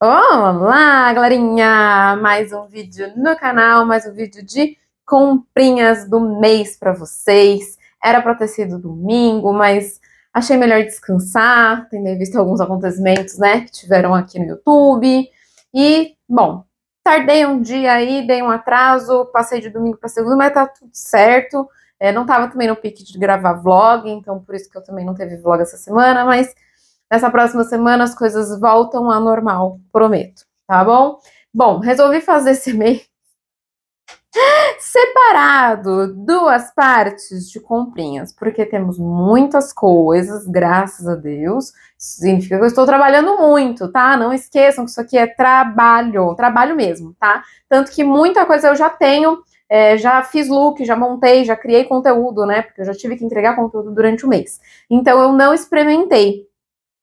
Olá, galerinha! Mais um vídeo no canal, mais um vídeo de comprinhas do mês para vocês. Era para ter sido domingo, mas achei melhor descansar, tendo visto alguns acontecimentos, né, que tiveram aqui no YouTube. E, bom, tardei um dia aí, dei um atraso, passei de domingo para segunda, mas tá tudo certo. É, não tava também no pique de gravar vlog, então por isso que eu também não teve vlog essa semana, mas Nessa próxima semana as coisas voltam ao normal, prometo, tá bom? Bom, resolvi fazer esse e-mail separado, duas partes de comprinhas, porque temos muitas coisas, graças a Deus. significa que eu estou trabalhando muito, tá? Não esqueçam que isso aqui é trabalho, trabalho mesmo, tá? Tanto que muita coisa eu já tenho, é, já fiz look, já montei, já criei conteúdo, né? Porque eu já tive que entregar conteúdo durante o mês. Então eu não experimentei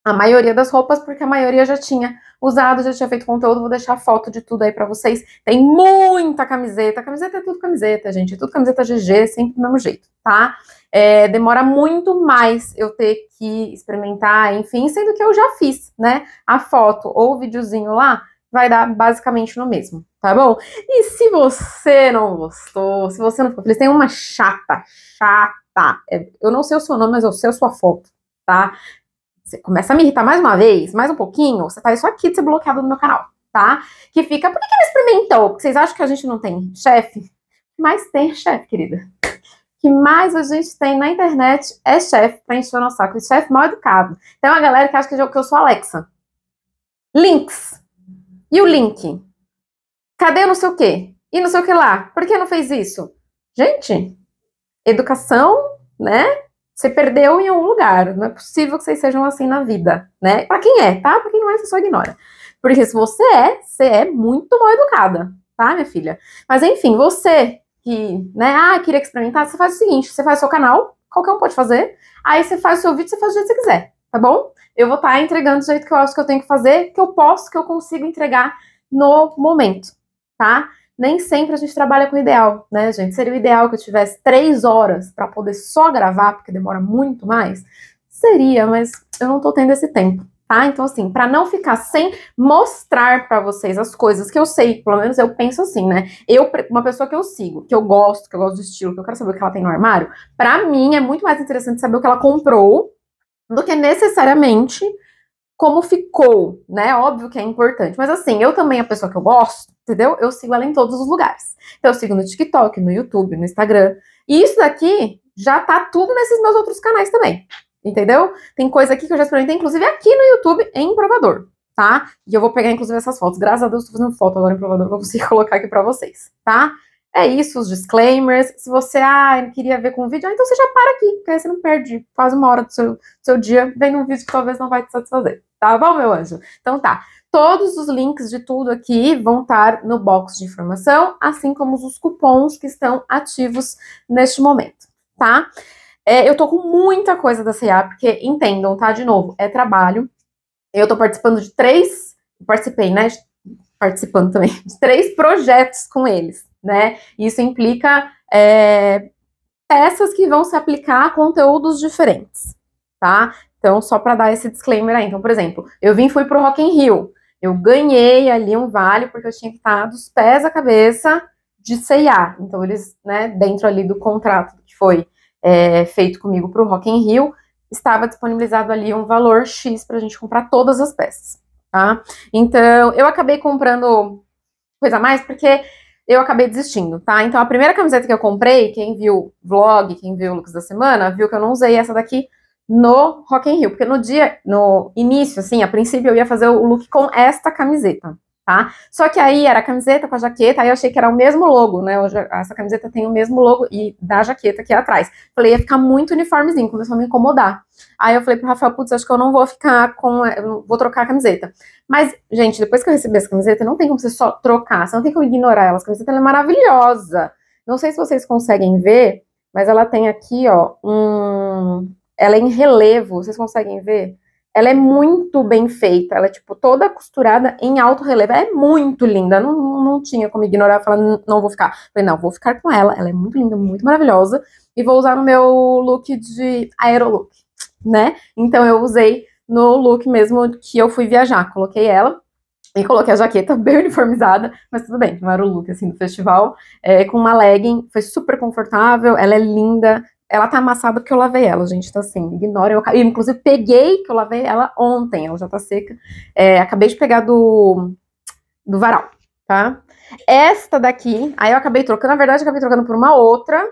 a maioria das roupas, porque a maioria já tinha usado, já tinha feito conteúdo, vou deixar foto de tudo aí para vocês. Tem muita camiseta, camiseta é tudo camiseta, gente, é tudo camiseta GG, sempre do mesmo jeito, tá? É, demora muito mais eu ter que experimentar, enfim, sendo que eu já fiz, né? A foto ou o videozinho lá vai dar basicamente no mesmo, tá bom? E se você não gostou, se você não ficou feliz, tem uma chata, chata, é, eu não sei o seu nome, mas eu sei a sua foto, tá? você começa a me irritar mais uma vez, mais um pouquinho, você tá isso aqui de ser bloqueado no meu canal, tá? Que fica, por que, que não experimentou? Porque vocês acham que a gente não tem chefe? Mas tem é chefe, querida. que mais a gente tem na internet é chefe pra encher o nosso saco. Chefe mal educado. Tem uma galera que acha que eu sou Alexa. Links. E o link? Cadê não sei o quê? E não sei o que lá? Por que não fez isso? Gente, educação, né? Você perdeu em algum lugar. Não é possível que vocês sejam assim na vida, né? Para quem é, tá? Para quem não é, você só ignora. Porque se você é, você é muito mal educada, tá, minha filha? Mas enfim, você que, né, ah, queria experimentar, você faz o seguinte: você faz o seu canal, qualquer um pode fazer. Aí você faz o seu vídeo, você faz o jeito que você quiser, tá bom? Eu vou estar tá entregando do jeito que eu acho que eu tenho que fazer, que eu posso, que eu consigo entregar no momento, tá? nem sempre a gente trabalha com o ideal, né, gente? Seria o ideal que eu tivesse três horas para poder só gravar, porque demora muito mais? Seria, mas eu não estou tendo esse tempo. Tá? Então, assim, para não ficar sem mostrar para vocês as coisas que eu sei, pelo menos eu penso assim, né? Eu, uma pessoa que eu sigo, que eu gosto, que eu gosto do estilo, que eu quero saber o que ela tem no armário, para mim é muito mais interessante saber o que ela comprou do que necessariamente como ficou, né? Óbvio que é importante, mas assim, eu também, a pessoa que eu gosto, entendeu? Eu sigo ela em todos os lugares. Então, eu sigo no TikTok, no YouTube, no Instagram. E isso daqui já tá tudo nesses meus outros canais também, entendeu? Tem coisa aqui que eu já experimentei, inclusive aqui no YouTube, em provador, tá? E eu vou pegar, inclusive, essas fotos. Graças a Deus, tô fazendo foto agora em provador, vou conseguir colocar aqui pra vocês, tá? É isso, os disclaimers. Se você, ah, queria ver com o vídeo, ah, então você já para aqui, porque aí você não perde quase uma hora do seu, do seu dia vendo um vídeo que talvez não vai te satisfazer. Tá bom, meu anjo? Então tá. Todos os links de tudo aqui vão estar no box de informação, assim como os cupons que estão ativos neste momento, tá? É, eu tô com muita coisa da CA, porque entendam, tá? De novo, é trabalho. Eu tô participando de três, participei, né? Participando também de três projetos com eles, né? Isso implica é, peças que vão se aplicar a conteúdos diferentes, tá? Então, só para dar esse disclaimer aí. Então, por exemplo, eu vim fui pro Rock in Rio. Eu ganhei ali um vale porque eu tinha que estar dos pés à cabeça de C&A. Então, eles, né, dentro ali do contrato que foi é, feito comigo pro Rock in Rio, estava disponibilizado ali um valor X para a gente comprar todas as peças, tá? Então, eu acabei comprando coisa a mais porque eu acabei desistindo, tá? Então a primeira camiseta que eu comprei, quem viu vlog, quem viu o Looks da Semana, viu que eu não usei essa daqui no Rock in Rio, porque no dia, no início, assim, a princípio eu ia fazer o look com esta camiseta tá? Só que aí era a camiseta com a jaqueta, aí eu achei que era o mesmo logo, né? Essa camiseta tem o mesmo logo e da jaqueta aqui é atrás. Falei, ia ficar muito uniformezinho, começou a me incomodar. Aí eu falei pro Rafael, putz, acho que eu não vou ficar com. Eh, vou trocar a camiseta. Mas, gente, depois que eu recebi essa camiseta, não tem como você só trocar, você não tem como ignorar ela. Essa camiseta é maravilhosa. Não sei se vocês conseguem ver, mas ela tem aqui, ó, um. Ela é em relevo, vocês conseguem ver? Ela é muito bem feita. Ela é, tipo, toda costurada em alto relevo. Ela é muito linda. Não, não tinha como ignorar. falar, não vou ficar. Falei, não, vou ficar com ela. Ela é muito linda, muito maravilhosa. E vou usar no meu look de aerolook, né? Então, eu usei no look mesmo que eu fui viajar. Coloquei ela. E coloquei a jaqueta bem uniformizada, mas tudo bem, não era o look assim do festival. É, com uma legging, foi super confortável, ela é linda, ela tá amassada porque eu lavei ela, gente. Então, assim, ignora. Eu, eu inclusive, peguei que eu lavei ela ontem. Ela já tá seca. É, acabei de pegar do, do varal, tá? Esta daqui, aí eu acabei trocando. Na verdade, acabei trocando por uma outra.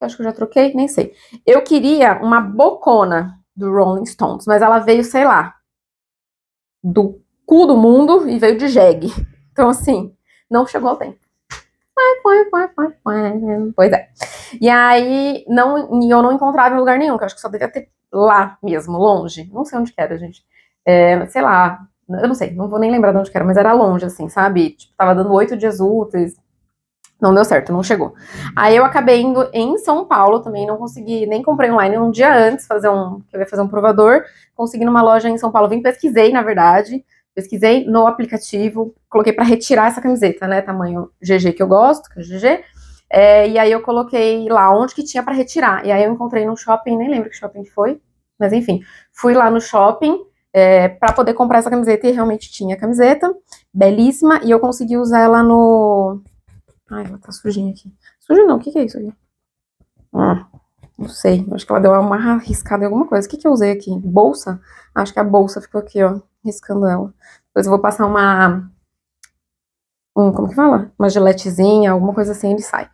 Acho que eu já troquei, nem sei. Eu queria uma bocona do Rolling Stones, mas ela veio, sei lá, do cu do mundo e veio de jegue. Então, assim, não chegou ao tempo. Né? Pois é. E aí, não, eu não encontrava em lugar nenhum, que eu acho que só devia ter lá mesmo, longe. Não sei onde que era, gente. É, sei lá, eu não sei, não vou nem lembrar de onde que era, mas era longe, assim, sabe? Tipo, tava dando oito dias úteis. Não deu certo, não chegou. Aí eu acabei indo em São Paulo também, não consegui, nem comprei online um dia antes, fazer um, eu ia fazer um provador, consegui numa loja em São Paulo, vim pesquisei, na verdade, Pesquisei no aplicativo, coloquei para retirar essa camiseta, né? Tamanho GG que eu gosto, que é GG. É, e aí eu coloquei lá onde que tinha para retirar. E aí eu encontrei num shopping, nem lembro que shopping foi, mas enfim, fui lá no shopping é, para poder comprar essa camiseta e realmente tinha a camiseta, belíssima, e eu consegui usar ela no. Ai, ela tá sujinha aqui. Suja não, o que, que é isso aqui? Não sei, acho que ela deu uma arriscada em alguma coisa. O que, que eu usei aqui? Bolsa? Acho que a bolsa ficou aqui, ó, riscando ela. Depois eu vou passar uma... Um, como que fala? Uma geletezinha, alguma coisa assim, ele sai.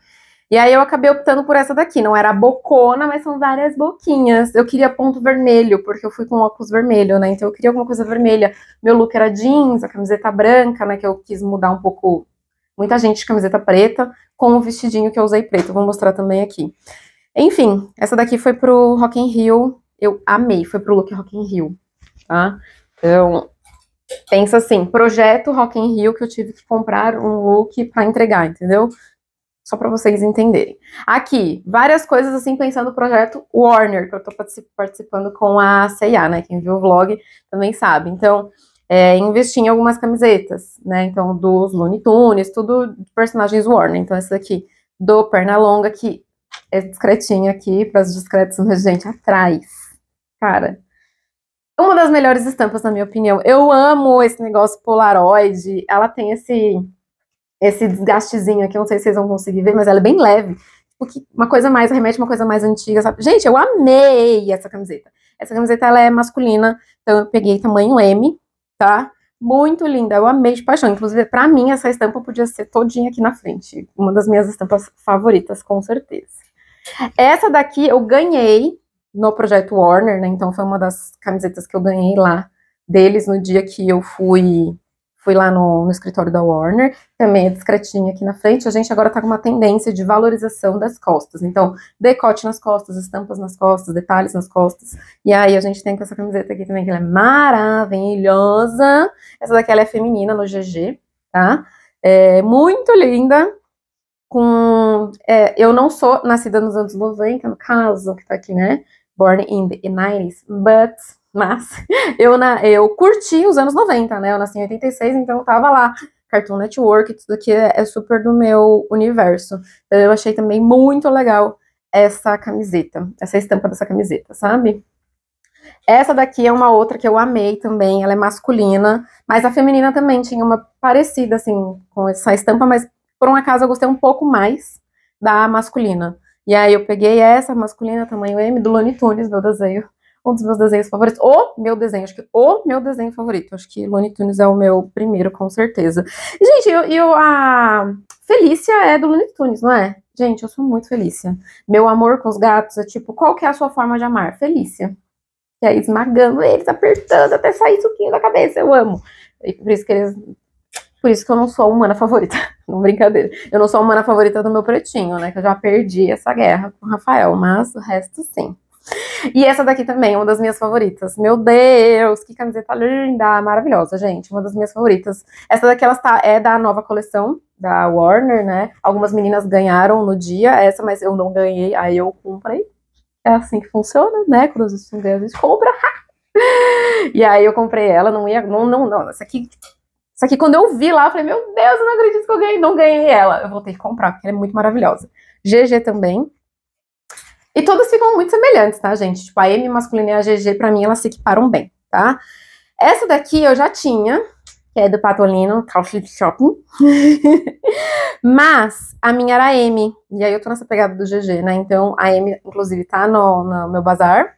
E aí eu acabei optando por essa daqui. Não era bocona, mas são várias boquinhas. Eu queria ponto vermelho, porque eu fui com óculos vermelho, né? Então eu queria alguma coisa vermelha. Meu look era jeans, a camiseta branca, né? Que eu quis mudar um pouco. Muita gente de camiseta preta, com o vestidinho que eu usei preto. Vou mostrar também aqui. Enfim, essa daqui foi pro Rock in Rio. Eu amei, foi pro look Rock in Rio, tá? Então, pensa assim, projeto Rock in Rio que eu tive que comprar um look para entregar, entendeu? Só para vocês entenderem. Aqui, várias coisas assim pensando no projeto Warner, que eu estou participando com a CA né? Quem viu o vlog também sabe. Então, é, investi em algumas camisetas, né? Então, dos Looney Tunes, tudo de personagens Warner. Então, essa aqui do Pernalonga, que esse discretinho aqui, para os discretos, mas, né, gente, atrás. Cara, uma das melhores estampas, na minha opinião. Eu amo esse negócio Polaroid. Ela tem esse esse desgastezinho aqui, não sei se vocês vão conseguir ver, mas ela é bem leve. Porque uma coisa mais, remete a uma coisa mais antiga, sabe? Gente, eu amei essa camiseta. Essa camiseta, ela é masculina, então eu peguei tamanho M, tá? Muito linda, eu amei de paixão. Inclusive, pra mim, essa estampa podia ser todinha aqui na frente. Uma das minhas estampas favoritas, com certeza. Essa daqui eu ganhei no projeto Warner, né? Então foi uma das camisetas que eu ganhei lá deles no dia que eu fui fui lá no, no escritório da Warner, também é discretinha aqui na frente. A gente agora tá com uma tendência de valorização das costas. Então, decote nas costas, estampas nas costas, detalhes nas costas. E aí a gente tem com essa camiseta aqui também, que ela é maravilhosa. Essa daqui ela é feminina no GG, tá? É muito linda com. É, eu não sou nascida nos anos 90, no caso, que tá aqui, né? Born in the 90s, but. Mas eu, na, eu curti os anos 90, né? Eu nasci em 86, então eu tava lá. Cartoon Network, tudo que é, é super do meu universo. Então, eu achei também muito legal essa camiseta, essa estampa dessa camiseta, sabe? Essa daqui é uma outra que eu amei também, ela é masculina, mas a feminina também tinha uma parecida, assim, com essa estampa, mas por um acaso eu gostei um pouco mais da masculina. E aí eu peguei essa masculina, tamanho M, do Looney Tunes, meu desenho. Um dos meus desenhos favoritos. O meu desenho, acho que o meu desenho favorito. Acho que Looney Tunes é o meu primeiro, com certeza. gente, eu, eu a Felícia é do Looney Tunes, não é? Gente, eu sou muito Felícia. Meu amor com os gatos é tipo, qual que é a sua forma de amar? Felícia. E aí esmagando eles, apertando até sair suquinho da cabeça. Eu amo. E por isso que eles por isso que eu não sou a humana favorita. Não, brincadeira. Eu não sou a humana favorita do meu pretinho, né? Que eu já perdi essa guerra com o Rafael, mas o resto sim. E essa daqui também é uma das minhas favoritas. Meu Deus, que camiseta linda, maravilhosa, gente. Uma das minhas favoritas. Essa daqui ela tá, é da nova coleção da Warner, né? Algumas meninas ganharam no dia essa, mas eu não ganhei, aí eu comprei. É assim que funciona, né? Quando a gente compra. e aí eu comprei ela, não ia. Não, não, não. Essa aqui só que quando eu vi lá, eu falei, meu Deus, eu não acredito que eu ganhei, não ganhei ela. Eu vou ter que comprar, porque ela é muito maravilhosa. GG também. E todas ficam muito semelhantes, tá, gente? Tipo, a M masculina e a GG, pra mim, elas se equiparam bem, tá? Essa daqui eu já tinha, que é do Patolino, Calcit Shopping. Mas a minha era a M, e aí eu tô nessa pegada do GG, né? Então a M, inclusive, tá no, no meu bazar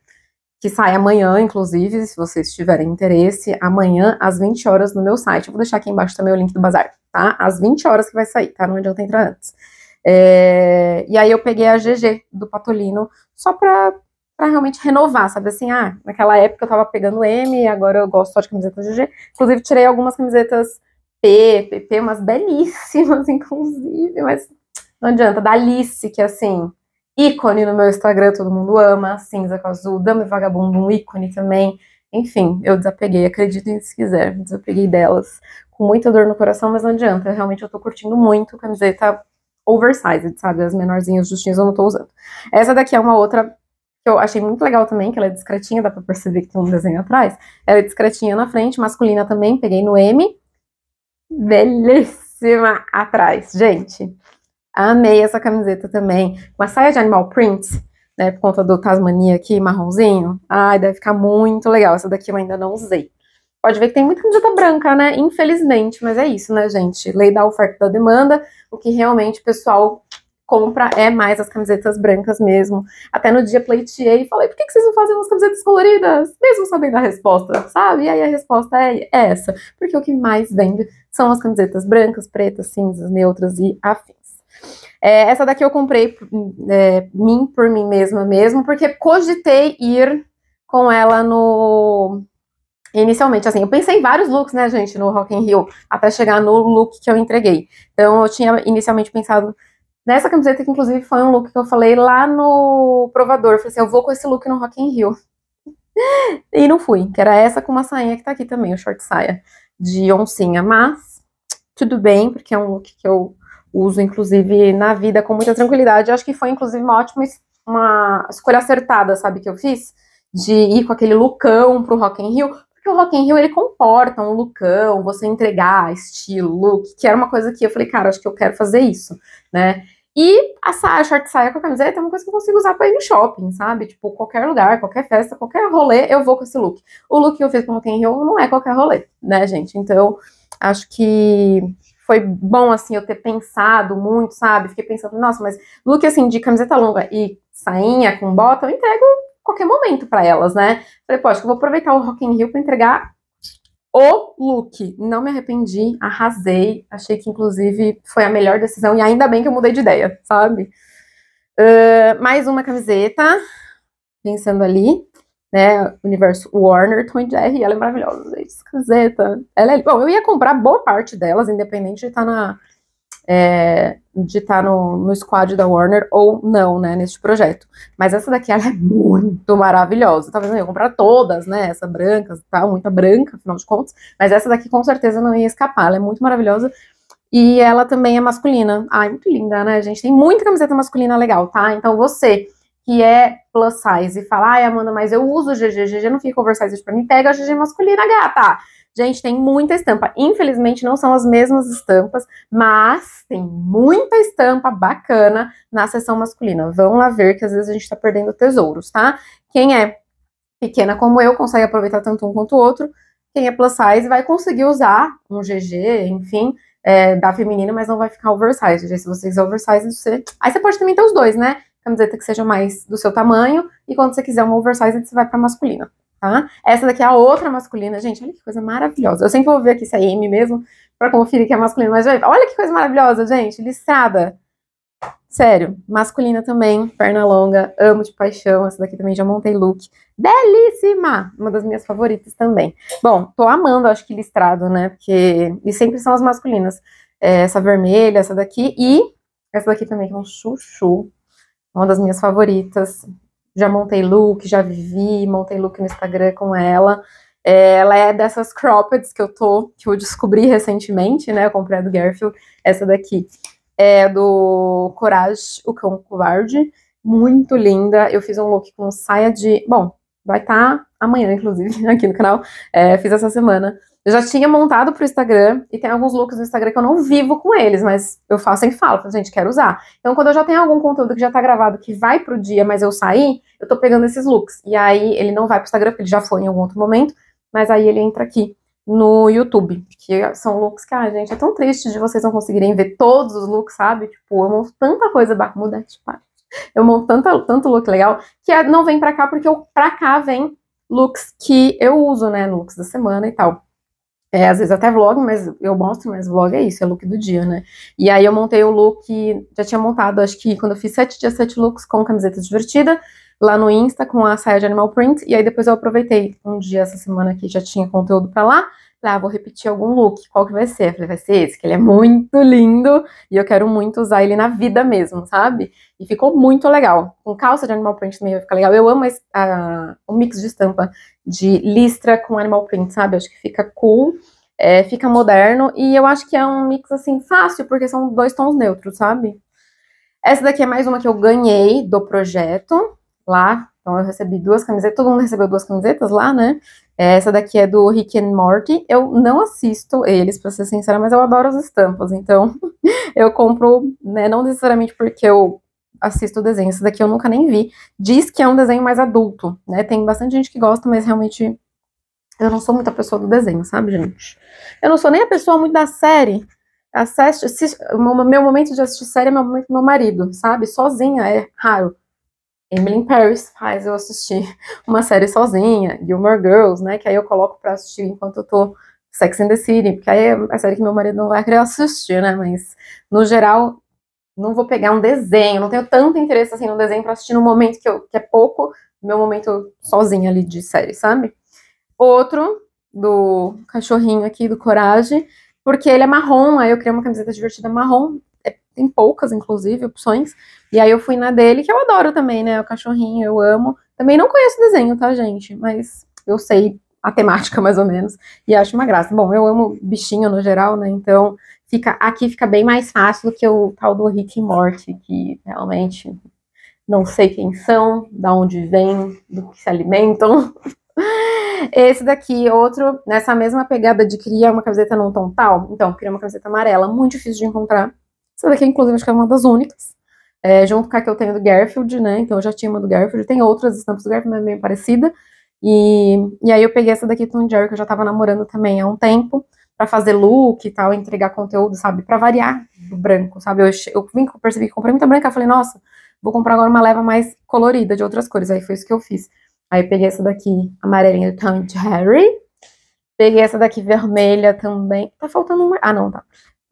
que sai amanhã, inclusive, se vocês tiverem interesse, amanhã às 20 horas no meu site. Eu vou deixar aqui embaixo também o link do bazar, tá? Às 20 horas que vai sair, tá? Não adianta entrar antes. É... E aí eu peguei a GG do Patolino só pra, pra realmente renovar, sabe assim? Ah, naquela época eu tava pegando M, agora eu gosto só de camiseta GG. Inclusive, tirei algumas camisetas P, PP, umas belíssimas, inclusive, mas não adianta. Da Alice, que assim ícone no meu Instagram, todo mundo ama, cinza com azul, dama e vagabundo, um ícone também. Enfim, eu desapeguei, Acredito em se quiser, desapeguei delas. Com muita dor no coração, mas não adianta, realmente eu tô curtindo muito camiseta oversized, sabe? As menorzinhas justinhas eu não tô usando. Essa daqui é uma outra que eu achei muito legal também, que ela é discretinha, dá pra perceber que tem um desenho atrás. Ela é discretinha na frente, masculina também, peguei no M. Belíssima atrás, gente. Amei essa camiseta também. Uma saia de animal print, né, por conta do Tasmania aqui, marronzinho. Ai, deve ficar muito legal. Essa daqui eu ainda não usei. Pode ver que tem muita camiseta branca, né? Infelizmente, mas é isso, né, gente? Lei da oferta e da demanda. O que realmente o pessoal compra é mais as camisetas brancas mesmo. Até no dia pleiteei e falei, por que, que vocês não fazem umas camisetas coloridas? Mesmo sabendo a resposta, sabe? E aí a resposta é essa. Porque o que mais vende são as camisetas brancas, pretas, cinzas, neutras e afins. É, essa daqui eu comprei é, mim por mim mesma mesmo, porque cogitei ir com ela no. Inicialmente, assim, eu pensei em vários looks, né, gente, no Rock in Rio, até chegar no look que eu entreguei. Então, eu tinha inicialmente pensado nessa camiseta, que inclusive foi um look que eu falei lá no provador. Eu falei assim, eu vou com esse look no Rock in Rio. e não fui, que era essa com uma sainha que tá aqui também, o short saia de oncinha. Mas, tudo bem, porque é um look que eu uso, inclusive, na vida com muita tranquilidade. Eu acho que foi, inclusive, uma ótima uma escolha acertada, sabe, que eu fiz? De ir com aquele lucão pro Rock in Rio, porque o Rock in Rio, ele comporta um lucão, você entregar estilo, look, que era uma coisa que eu falei, cara, acho que eu quero fazer isso, né? E a saia, a short saia com a camiseta é uma coisa que eu consigo usar pra ir no shopping, sabe? Tipo, qualquer lugar, qualquer festa, qualquer rolê, eu vou com esse look. O look que eu fiz com o Rock in Rio não é qualquer rolê, né, gente? Então, acho que foi bom, assim, eu ter pensado muito, sabe? Fiquei pensando, nossa, mas look, assim, de camiseta longa e sainha com bota, eu entrego qualquer momento para elas, né? Falei, pô, acho que eu vou aproveitar o Rock in Rio pra entregar o look. Não me arrependi, arrasei. Achei que, inclusive, foi a melhor decisão. E ainda bem que eu mudei de ideia, sabe? Uh, mais uma camiseta, pensando ali né? Universo Warner, Tom Jerry, ela é maravilhosa, gente, caseta. Ela é, bom, eu ia comprar boa parte delas, independente de estar tá na é, de estar tá no, no squad da Warner ou não, né, neste projeto. Mas essa daqui, ela é muito maravilhosa. Talvez tá eu ia comprar todas, né, essa branca, tal, tá, muita branca, afinal de contas. Mas essa daqui, com certeza, não ia escapar. Ela é muito maravilhosa. E ela também é masculina. Ai, muito linda, né, gente? Tem muita camiseta masculina legal, tá? Então você que é plus size e fala, ai, Amanda, mas eu uso GG, GG não fica oversized pra mim, pega a GG masculina, gata. Gente, tem muita estampa. Infelizmente, não são as mesmas estampas, mas tem muita estampa bacana na seção masculina. Vão lá ver que às vezes a gente tá perdendo tesouros, tá? Quem é pequena como eu consegue aproveitar tanto um quanto o outro. Quem é plus size vai conseguir usar um GG, enfim, é, da feminina, mas não vai ficar oversized. GG, se você quiser é oversized, você... Aí você pode também ter os dois, né? camiseta que seja mais do seu tamanho, e quando você quiser uma oversize, você vai pra masculina, tá? Essa daqui é a outra masculina, gente, olha que coisa maravilhosa. Eu sempre vou ver aqui se é M mesmo, pra conferir que é masculina, mas olha que coisa maravilhosa, gente, listrada. Sério, masculina também, perna longa, amo de paixão, essa daqui também já montei look. Belíssima! Uma das minhas favoritas também. Bom, tô amando, acho que listrado, né, porque... E sempre são as masculinas. É, essa vermelha, essa daqui e essa daqui também, que é um chuchu uma das minhas favoritas. Já montei look, já vivi, montei look no Instagram com ela. É, ela é dessas croppeds que eu tô, que eu descobri recentemente, né? Eu comprei a do Garfield, essa daqui. É do Corage, o Cão Covarde. Muito linda. Eu fiz um look com saia de. Bom, vai estar tá amanhã, inclusive, aqui no canal. É, fiz essa semana eu já tinha montado pro Instagram e tem alguns looks no Instagram que eu não vivo com eles, mas eu faço e falo, a gente, quer usar. Então, quando eu já tenho algum conteúdo que já tá gravado que vai pro dia, mas eu saí, eu tô pegando esses looks. E aí ele não vai pro Instagram, porque ele já foi em algum outro momento, mas aí ele entra aqui no YouTube, que são looks que, ah, gente, é tão triste de vocês não conseguirem ver todos os looks, sabe? Tipo, eu monto tanta coisa, muda de parte. Eu monto tanta, tanto look legal que é, não vem pra cá, porque eu, pra cá vem looks que eu uso, né? Looks da semana e tal. É, às vezes até vlog, mas eu mostro, mas vlog é isso, é look do dia, né? E aí eu montei o look, já tinha montado, acho que quando eu fiz sete dias, sete looks com camiseta divertida, lá no Insta, com a saia de animal print, e aí depois eu aproveitei um dia essa semana que já tinha conteúdo para lá, Falei, ah, vou repetir algum look, qual que vai ser? Eu falei, vai ser esse, que ele é muito lindo e eu quero muito usar ele na vida mesmo, sabe? E ficou muito legal. Com calça de animal print também vai ficar legal. Eu amo esse, o mix de estampa de listra com animal print, sabe? Eu acho que fica cool, é, fica moderno e eu acho que é um mix, assim, fácil, porque são dois tons neutros, sabe? Essa daqui é mais uma que eu ganhei do projeto, lá. Então eu recebi duas camisetas, todo mundo recebeu duas camisetas lá, né? Essa daqui é do Rick and Morty. Eu não assisto eles, pra ser sincera, mas eu adoro as estampas. Então, eu compro, né, não necessariamente porque eu assisto o desenho. Essa daqui eu nunca nem vi. Diz que é um desenho mais adulto, né? Tem bastante gente que gosta, mas realmente eu não sou muita pessoa do desenho, sabe, gente? Eu não sou nem a pessoa muito da série. Assiste, assiste meu momento de assistir série é meu momento meu marido, sabe? Sozinha é raro. Emily Paris faz eu assistir uma série sozinha, Gilmore Girls, né? Que aí eu coloco pra assistir enquanto eu tô Sex and the City, porque aí é a série que meu marido não vai querer assistir, né? Mas, no geral, não vou pegar um desenho, não tenho tanto interesse assim no desenho pra assistir no momento que, eu, que é pouco, meu momento sozinha ali de série, sabe? Outro, do cachorrinho aqui, do Coragem, porque ele é marrom, aí eu criei uma camiseta divertida marrom, tem poucas, inclusive, opções. E aí eu fui na dele, que eu adoro também, né? O cachorrinho, eu amo. Também não conheço desenho, tá, gente? Mas eu sei a temática, mais ou menos, e acho uma graça. Bom, eu amo bichinho no geral, né? Então, fica aqui fica bem mais fácil do que o tal do Rick e Morty, que realmente não sei quem são, da onde vêm, do que se alimentam. Esse daqui, outro, nessa mesma pegada de criar uma camiseta num tom tal. Então, criar uma camiseta amarela, muito difícil de encontrar. Essa daqui, inclusive, acho que é uma das únicas. É, junto com a que eu tenho do Garfield, né? Então eu já tinha uma do Garfield. Tem outras estampas do Garfield, mas é meio parecida. E, e aí eu peguei essa daqui do Jerry, que eu já tava namorando também há um tempo, para fazer look e tal, entregar conteúdo, sabe? para variar do branco, sabe? Eu, eu vim, percebi que comprei muita branca, eu falei, nossa, vou comprar agora uma leva mais colorida de outras cores. Aí foi isso que eu fiz. Aí peguei essa daqui, amarelinha do Tom Jerry. Peguei essa daqui vermelha também. Tá faltando uma. Ah, não, tá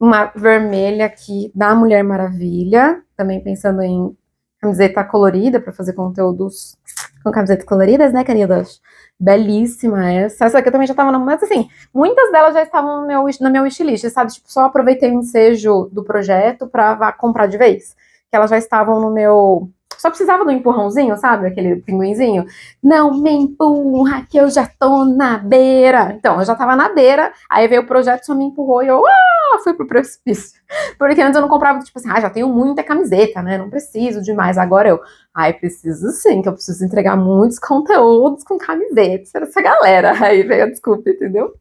uma vermelha aqui da Mulher Maravilha, também pensando em camiseta colorida para fazer conteúdos com camisetas coloridas, né, queridas? Belíssima essa. Essa aqui eu também já tava na. Mas assim, muitas delas já estavam no meu, na minha wishlist, sabe? Tipo, só aproveitei o ensejo do projeto pra vá comprar de vez. Que elas já estavam no meu só precisava do empurrãozinho, sabe? Aquele pinguinzinho. Não me empurra, que eu já tô na beira. Então, eu já tava na beira, aí veio o projeto, só me empurrou e eu ah, fui pro precipício. Porque antes eu não comprava, tipo assim, ah, já tenho muita camiseta, né? Não preciso demais. Agora eu, ai, ah, preciso sim, que eu preciso entregar muitos conteúdos com camisetas pra essa galera. Aí veio a desculpa, entendeu?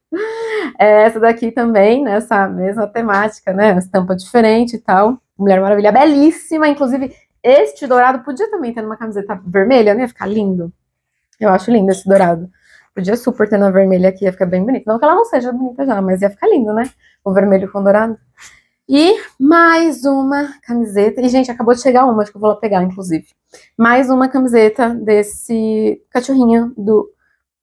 É, essa daqui também, nessa né? mesma temática, né? Estampa diferente e tal. Mulher Maravilha belíssima, inclusive este dourado podia também ter numa camiseta vermelha, não ia ficar lindo? Eu acho lindo esse dourado. Podia super ter na vermelha aqui, ia ficar bem bonito. Não que ela não seja bonita já, mas ia ficar lindo, né? O vermelho com dourado. E mais uma camiseta. E, gente, acabou de chegar uma, acho que eu vou lá pegar, inclusive. Mais uma camiseta desse cachorrinho do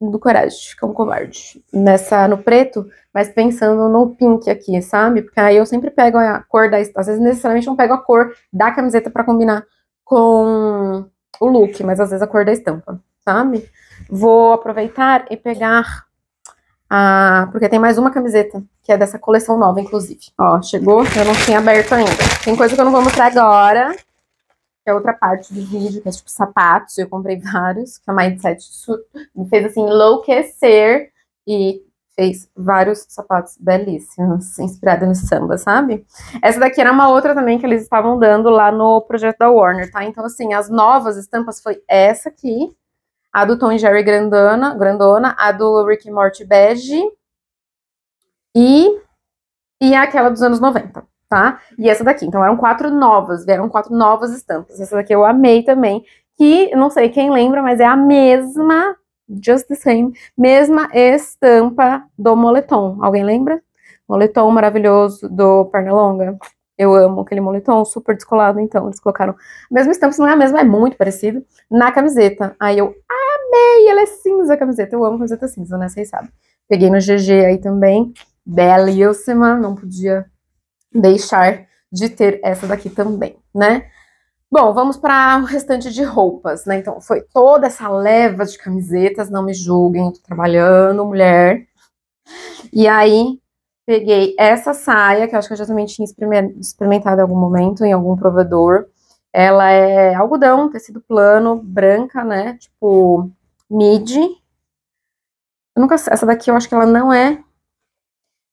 do coragem, que é um covarde. Nessa, no preto, mas pensando no pink aqui, sabe? Porque aí eu sempre pego a cor da. Às vezes, necessariamente, não pego a cor da camiseta para combinar com o look, mas às vezes a cor da estampa, sabe? Vou aproveitar e pegar a. Porque tem mais uma camiseta, que é dessa coleção nova, inclusive. Ó, chegou, eu não tinha aberto ainda. Tem coisa que eu não vou mostrar agora, que é outra parte do vídeo, que é tipo sapatos, eu comprei vários, que é o mindset me fez assim enlouquecer e fez vários sapatos belíssimos, inspirado no samba, sabe? Essa daqui era uma outra também que eles estavam dando lá no projeto da Warner, tá? Então, assim, as novas estampas foi essa aqui, a do Tom Jerry Grandona, Grandona a do Rick Morty Bege e, e aquela dos anos 90 tá? E essa daqui. Então eram quatro novas, vieram quatro novas estampas. Essa daqui eu amei também, que não sei quem lembra, mas é a mesma, just the same, mesma estampa do moletom. Alguém lembra? Moletom maravilhoso do Pernalonga. Eu amo aquele moletom, super descolado, então eles colocaram a mesma estampa, se não é a mesma, é muito parecido, na camiseta. Aí eu amei, ela é cinza a camiseta, eu amo camiseta cinza, né, vocês sabem. Peguei no GG aí também, belíssima, não podia deixar de ter essa daqui também, né? Bom, vamos para o restante de roupas, né? Então, foi toda essa leva de camisetas, não me julguem, tô trabalhando, mulher. E aí, peguei essa saia, que eu acho que eu já também tinha experimentado em algum momento, em algum provedor. Ela é algodão, tecido plano, branca, né? Tipo, midi. Eu nunca, essa daqui eu acho que ela não é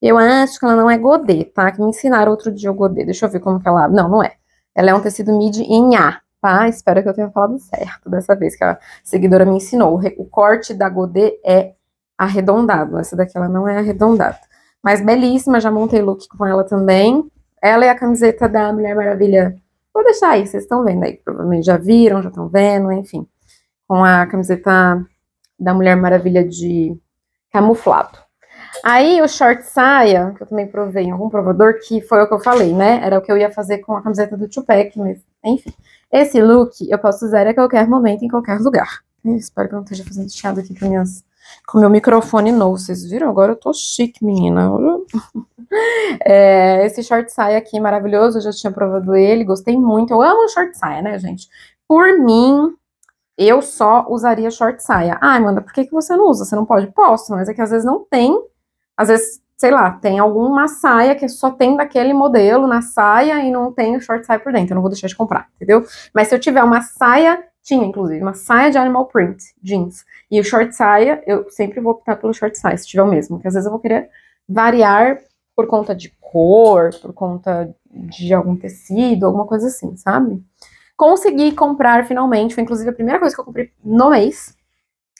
eu acho que ela não é godê, tá? Que me ensinaram outro dia o godê. Deixa eu ver como que ela... Não, não é. Ela é um tecido midi em A, tá? Espero que eu tenha falado certo dessa vez, que a seguidora me ensinou. O, corte da godê é arredondado. Essa daqui ela não é arredondada. Mas belíssima, já montei look com ela também. Ela é a camiseta da Mulher Maravilha. Vou deixar aí, vocês estão vendo aí. Provavelmente já viram, já estão vendo, enfim. Com a camiseta da Mulher Maravilha de camuflado. Aí o short saia, que eu também provei em algum provador, que foi o que eu falei, né? Era o que eu ia fazer com a camiseta do Tupac, mas enfim. Esse look eu posso usar a qualquer momento, em qualquer lugar. Eu espero que eu não esteja fazendo chiado aqui com, minhas, com meu microfone novo. Vocês viram? Agora eu tô chique, menina. É, esse short saia aqui maravilhoso, eu já tinha provado ele, gostei muito. Eu amo short saia, né, gente? Por mim, eu só usaria short saia. Ai, ah, Amanda, por que, que você não usa? Você não pode? Posso, mas é que às vezes não tem às vezes, sei lá, tem alguma saia que só tem daquele modelo na saia e não tem o short saia por dentro. Eu não vou deixar de comprar, entendeu? Mas se eu tiver uma saia, tinha inclusive, uma saia de animal print, jeans, e o short saia, eu sempre vou optar pelo short saia, se tiver o mesmo, porque às vezes eu vou querer variar por conta de cor, por conta de algum tecido, alguma coisa assim, sabe? Consegui comprar finalmente, foi inclusive a primeira coisa que eu comprei no mês,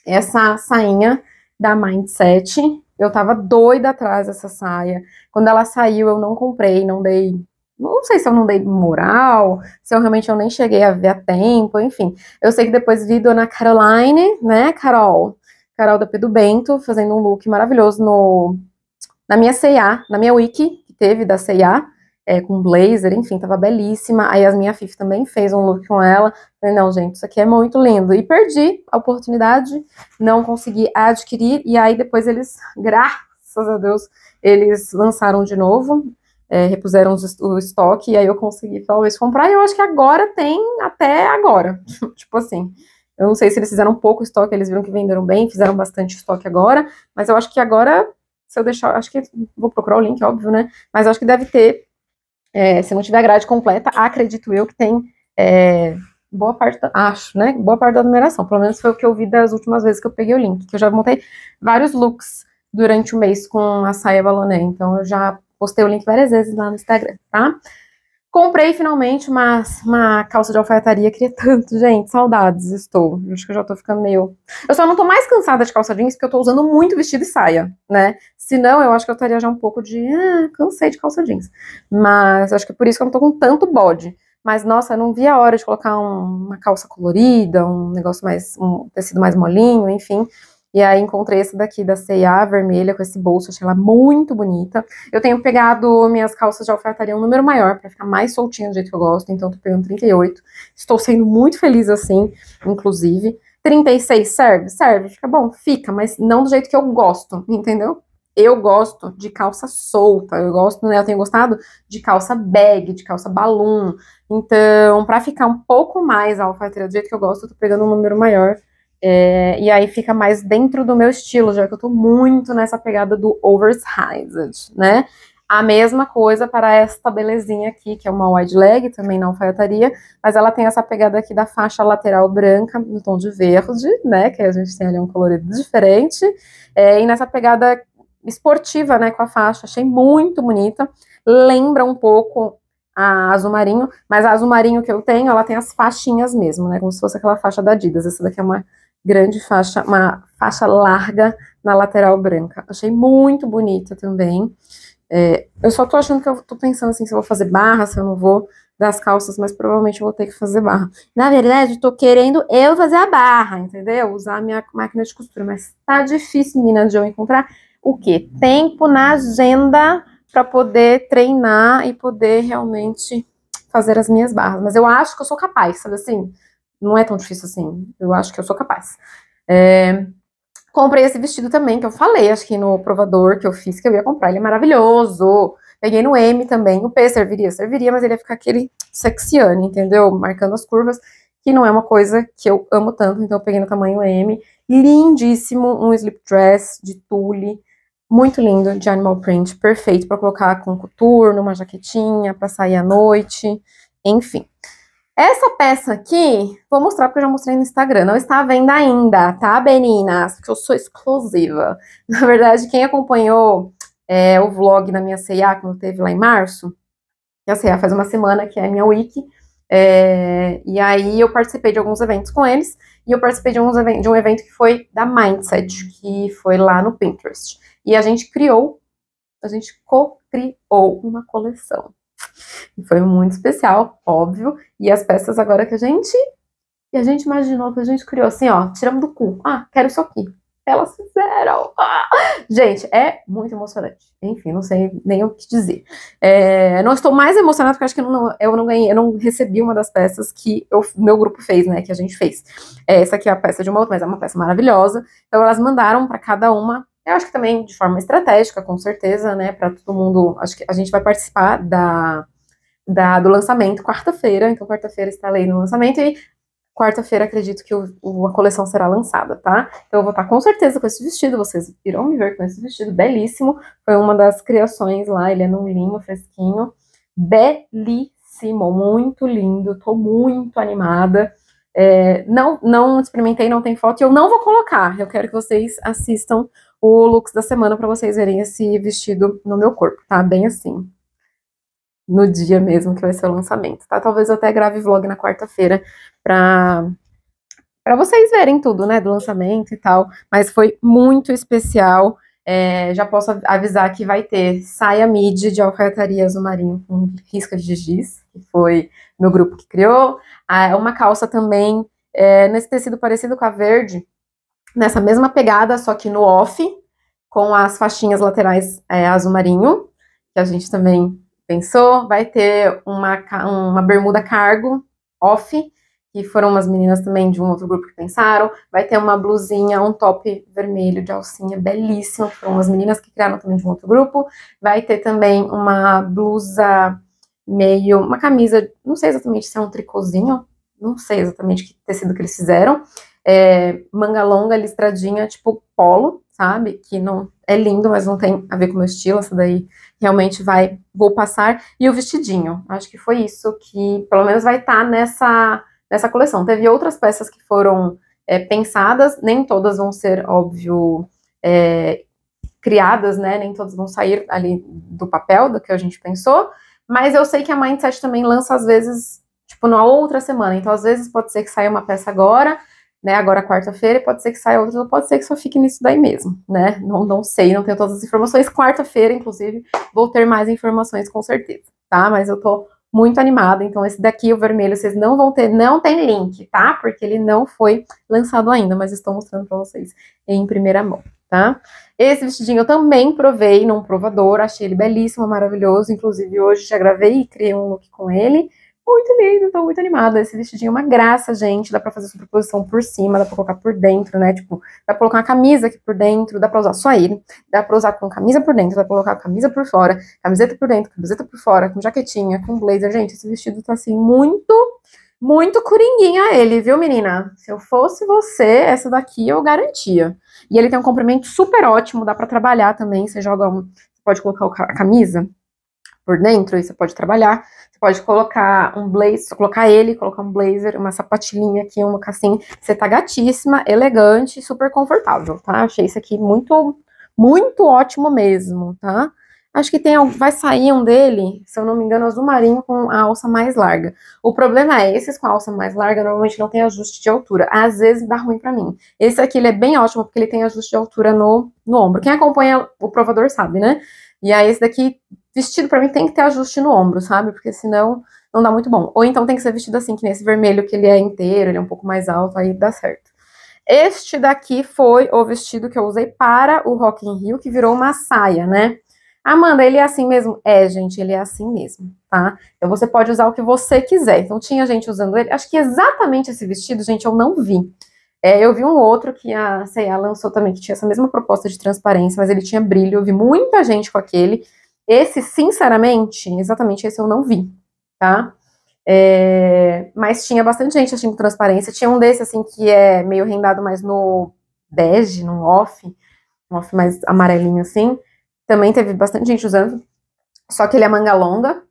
essa sainha da Mindset, eu tava doida atrás dessa saia. Quando ela saiu, eu não comprei, não dei. Não sei se eu não dei moral, se eu realmente eu nem cheguei a ver a tempo, enfim. Eu sei que depois vi Dona Caroline, né, Carol? Carol da Pedro Bento, fazendo um look maravilhoso no, na minha CA, na minha wiki que teve da CA é, com blazer, enfim, tava belíssima. Aí a minha Fif também fez um look com ela. Falei, não, gente, isso aqui é muito lindo. E perdi a oportunidade, não consegui adquirir. E aí depois eles, graças a Deus, eles lançaram de novo. É, repuseram o estoque, e aí eu consegui talvez comprar, e eu acho que agora tem até agora. tipo assim, eu não sei se eles fizeram pouco estoque, eles viram que venderam bem, fizeram bastante estoque agora, mas eu acho que agora, se eu deixar, acho que vou procurar o link, óbvio, né? Mas eu acho que deve ter é, se não tiver grade completa, acredito eu que tem é, boa parte, da, acho, né? Boa parte da numeração. Pelo menos foi o que eu vi das últimas vezes que eu peguei o link, que eu já montei vários looks durante o mês com a saia balonê. Então eu já postei o link várias vezes lá no Instagram, tá? Comprei finalmente uma, uma calça de alfaiataria, queria tanto, gente, saudades, estou. Acho que eu já tô ficando meio... Eu só não tô mais cansada de calça jeans, porque eu tô usando muito vestido e saia, né? Senão, eu acho que eu estaria já um pouco de... Ah, cansei de calça jeans. Mas acho que é por isso que eu não tô com tanto bode. Mas, nossa, eu não vi a hora de colocar um, uma calça colorida, um negócio mais... um tecido mais molinho, enfim e aí encontrei essa daqui da C&A, vermelha, com esse bolso, achei ela muito bonita. Eu tenho pegado minhas calças de alfaiataria um número maior, para ficar mais soltinho do jeito que eu gosto, então tô pegando 38. Estou sendo muito feliz assim, inclusive. 36 serve? Serve, fica bom? Fica, mas não do jeito que eu gosto, entendeu? Eu gosto de calça solta, eu gosto, né, eu tenho gostado de calça bag, de calça balloon. Então, para ficar um pouco mais a alfaiataria do jeito que eu gosto, eu tô pegando um número maior é, e aí fica mais dentro do meu estilo, já que eu tô muito nessa pegada do oversized, né? A mesma coisa para esta belezinha aqui, que é uma wide leg, também na alfaiataria, mas ela tem essa pegada aqui da faixa lateral branca, no tom de verde, né? Que a gente tem ali um colorido diferente. É, e nessa pegada esportiva, né, com a faixa, achei muito bonita. Lembra um pouco a azul marinho, mas a azul marinho que eu tenho, ela tem as faixinhas mesmo, né? Como se fosse aquela faixa da Adidas. Essa daqui é uma grande faixa, uma faixa larga na lateral branca. Achei muito bonita também. É, eu só tô achando que eu tô pensando assim, se eu vou fazer barra, se eu não vou das calças, mas provavelmente eu vou ter que fazer barra. Na verdade, eu tô querendo eu fazer a barra, entendeu? Usar a minha máquina de costura, mas tá difícil, menina, de eu encontrar o quê? Tempo na agenda para poder treinar e poder realmente fazer as minhas barras. Mas eu acho que eu sou capaz, sabe assim? não é tão difícil assim. Eu acho que eu sou capaz. É, comprei esse vestido também, que eu falei, acho que no provador que eu fiz, que eu ia comprar. Ele é maravilhoso. Peguei no M também. O P serviria? Serviria, mas ele ia ficar aquele ano, entendeu? Marcando as curvas, que não é uma coisa que eu amo tanto. Então eu peguei no tamanho M. Lindíssimo, um slip dress de tule. Muito lindo, de animal print, perfeito para colocar com coturno, uma jaquetinha, para sair à noite, enfim. Essa peça aqui, vou mostrar porque eu já mostrei no Instagram, não está à venda ainda, tá, meninas? Porque eu sou exclusiva. Na verdade, quem acompanhou é, o vlog da minha C&A, quando teve lá em março, que a Cia faz uma semana, que é a minha wiki, é, e aí eu participei de alguns eventos com eles, e eu participei de, eventos, de um evento que foi da Mindset, que foi lá no Pinterest. E a gente criou, a gente co-criou uma coleção e foi muito especial, óbvio. E as peças agora que a gente. E a gente imaginou, que a gente criou assim, ó, tiramos do cu. Ah, quero isso aqui. Elas fizeram. Ah! Gente, é muito emocionante. Enfim, não sei nem o que dizer. É, não estou mais emocionada porque acho que eu não, eu não ganhei, eu não recebi uma das peças que eu, meu grupo fez, né? Que a gente fez. É, essa aqui é a peça de uma outra, mas é uma peça maravilhosa. Então elas mandaram para cada uma eu acho que também de forma estratégica, com certeza, né, para todo mundo. Acho que a gente vai participar da, da do lançamento quarta-feira, então quarta-feira está aí no lançamento e quarta-feira acredito que o, o, a coleção será lançada, tá? Então eu vou estar com certeza com esse vestido, vocês irão me ver com esse vestido belíssimo. Foi uma das criações lá, ele é num linho fresquinho, belíssimo, muito lindo, tô muito animada. É, não, não experimentei, não tem foto, e eu não vou colocar. Eu quero que vocês assistam o looks da semana para vocês verem esse vestido no meu corpo, tá? Bem assim. No dia mesmo que vai ser o lançamento, tá? Talvez eu até grave vlog na quarta-feira pra para vocês verem tudo, né, do lançamento e tal. Mas foi muito especial. É, já posso avisar que vai ter saia mid de alfaiataria azul marinho com risca de giz, que foi meu grupo que criou. Ah, uma calça também é, nesse tecido parecido com a verde, nessa mesma pegada, só que no off, com as faixinhas laterais é, azul marinho, que a gente também pensou. Vai ter uma, uma bermuda cargo off, que foram umas meninas também de um outro grupo que pensaram. Vai ter uma blusinha, um top vermelho de alcinha belíssimo, foram umas meninas que criaram também de um outro grupo. Vai ter também uma blusa meio, uma camisa, não sei exatamente se é um tricôzinho, não sei exatamente que tecido que eles fizeram, é, manga longa, listradinha, tipo polo, sabe? Que não é lindo, mas não tem a ver com o meu estilo, essa daí realmente vai, vou passar. E o vestidinho, acho que foi isso que pelo menos vai estar tá nessa, nessa coleção. Teve outras peças que foram é, pensadas, nem todas vão ser, óbvio, é, criadas, né? Nem todas vão sair ali do papel, do que a gente pensou. Mas eu sei que a Mindset também lança, às vezes, tipo, na outra semana. Então, às vezes, pode ser que saia uma peça agora, né? Agora quarta-feira, pode ser que saia outra, pode ser que só fique nisso daí mesmo, né? Não, não sei, não tenho todas as informações. Quarta-feira, inclusive, vou ter mais informações com certeza, tá? Mas eu tô muito animada, então esse daqui, o vermelho, vocês não vão ter, não tem link, tá? Porque ele não foi lançado ainda, mas estou mostrando para vocês em primeira mão, tá? Esse vestidinho eu também provei num provador, achei ele belíssimo, maravilhoso, inclusive hoje já gravei e criei um look com ele, muito lindo, tô muito animada. Esse vestidinho é uma graça, gente. Dá pra fazer superposição por cima, dá pra colocar por dentro, né? Tipo, dá pra colocar uma camisa aqui por dentro, dá pra usar só ele. Dá pra usar com camisa por dentro, dá pra colocar camisa por fora, camiseta por dentro, camiseta por fora, com jaquetinha, com blazer. Gente, esse vestido tá assim, muito, muito coringuinha ele, viu, menina? Se eu fosse você, essa daqui eu garantia. E ele tem um comprimento super ótimo, dá pra trabalhar também. Você joga um. Você pode colocar a camisa por dentro e você pode trabalhar. Você pode colocar um blazer, colocar ele, colocar um blazer, uma sapatilhinha aqui, uma cassim. Você tá gatíssima, elegante, super confortável, tá? Achei isso aqui muito, muito ótimo mesmo, tá? Acho que tem, vai sair um dele, se eu não me engano, azul marinho com a alça mais larga. O problema é, esses com a alça mais larga normalmente não tem ajuste de altura. Às vezes dá ruim pra mim. Esse aqui, ele é bem ótimo porque ele tem ajuste de altura no, no ombro. Quem acompanha o provador sabe, né? E aí esse daqui Vestido, para mim, tem que ter ajuste no ombro, sabe? Porque senão não dá muito bom. Ou então tem que ser vestido assim, que nesse vermelho que ele é inteiro, ele é um pouco mais alto, aí dá certo. Este daqui foi o vestido que eu usei para o Rock in Rio, que virou uma saia, né? Amanda, ele é assim mesmo? É, gente, ele é assim mesmo, tá? Então você pode usar o que você quiser. Então tinha gente usando ele. Acho que exatamente esse vestido, gente, eu não vi. É, eu vi um outro que a C&A lançou também, que tinha essa mesma proposta de transparência, mas ele tinha brilho. Eu vi muita gente com aquele. Esse, sinceramente, exatamente esse eu não vi, tá? É, mas tinha bastante gente assim com transparência. Tinha um desse, assim, que é meio rendado mais no bege, no off, um off mais amarelinho, assim. Também teve bastante gente usando, só que ele é manga longa.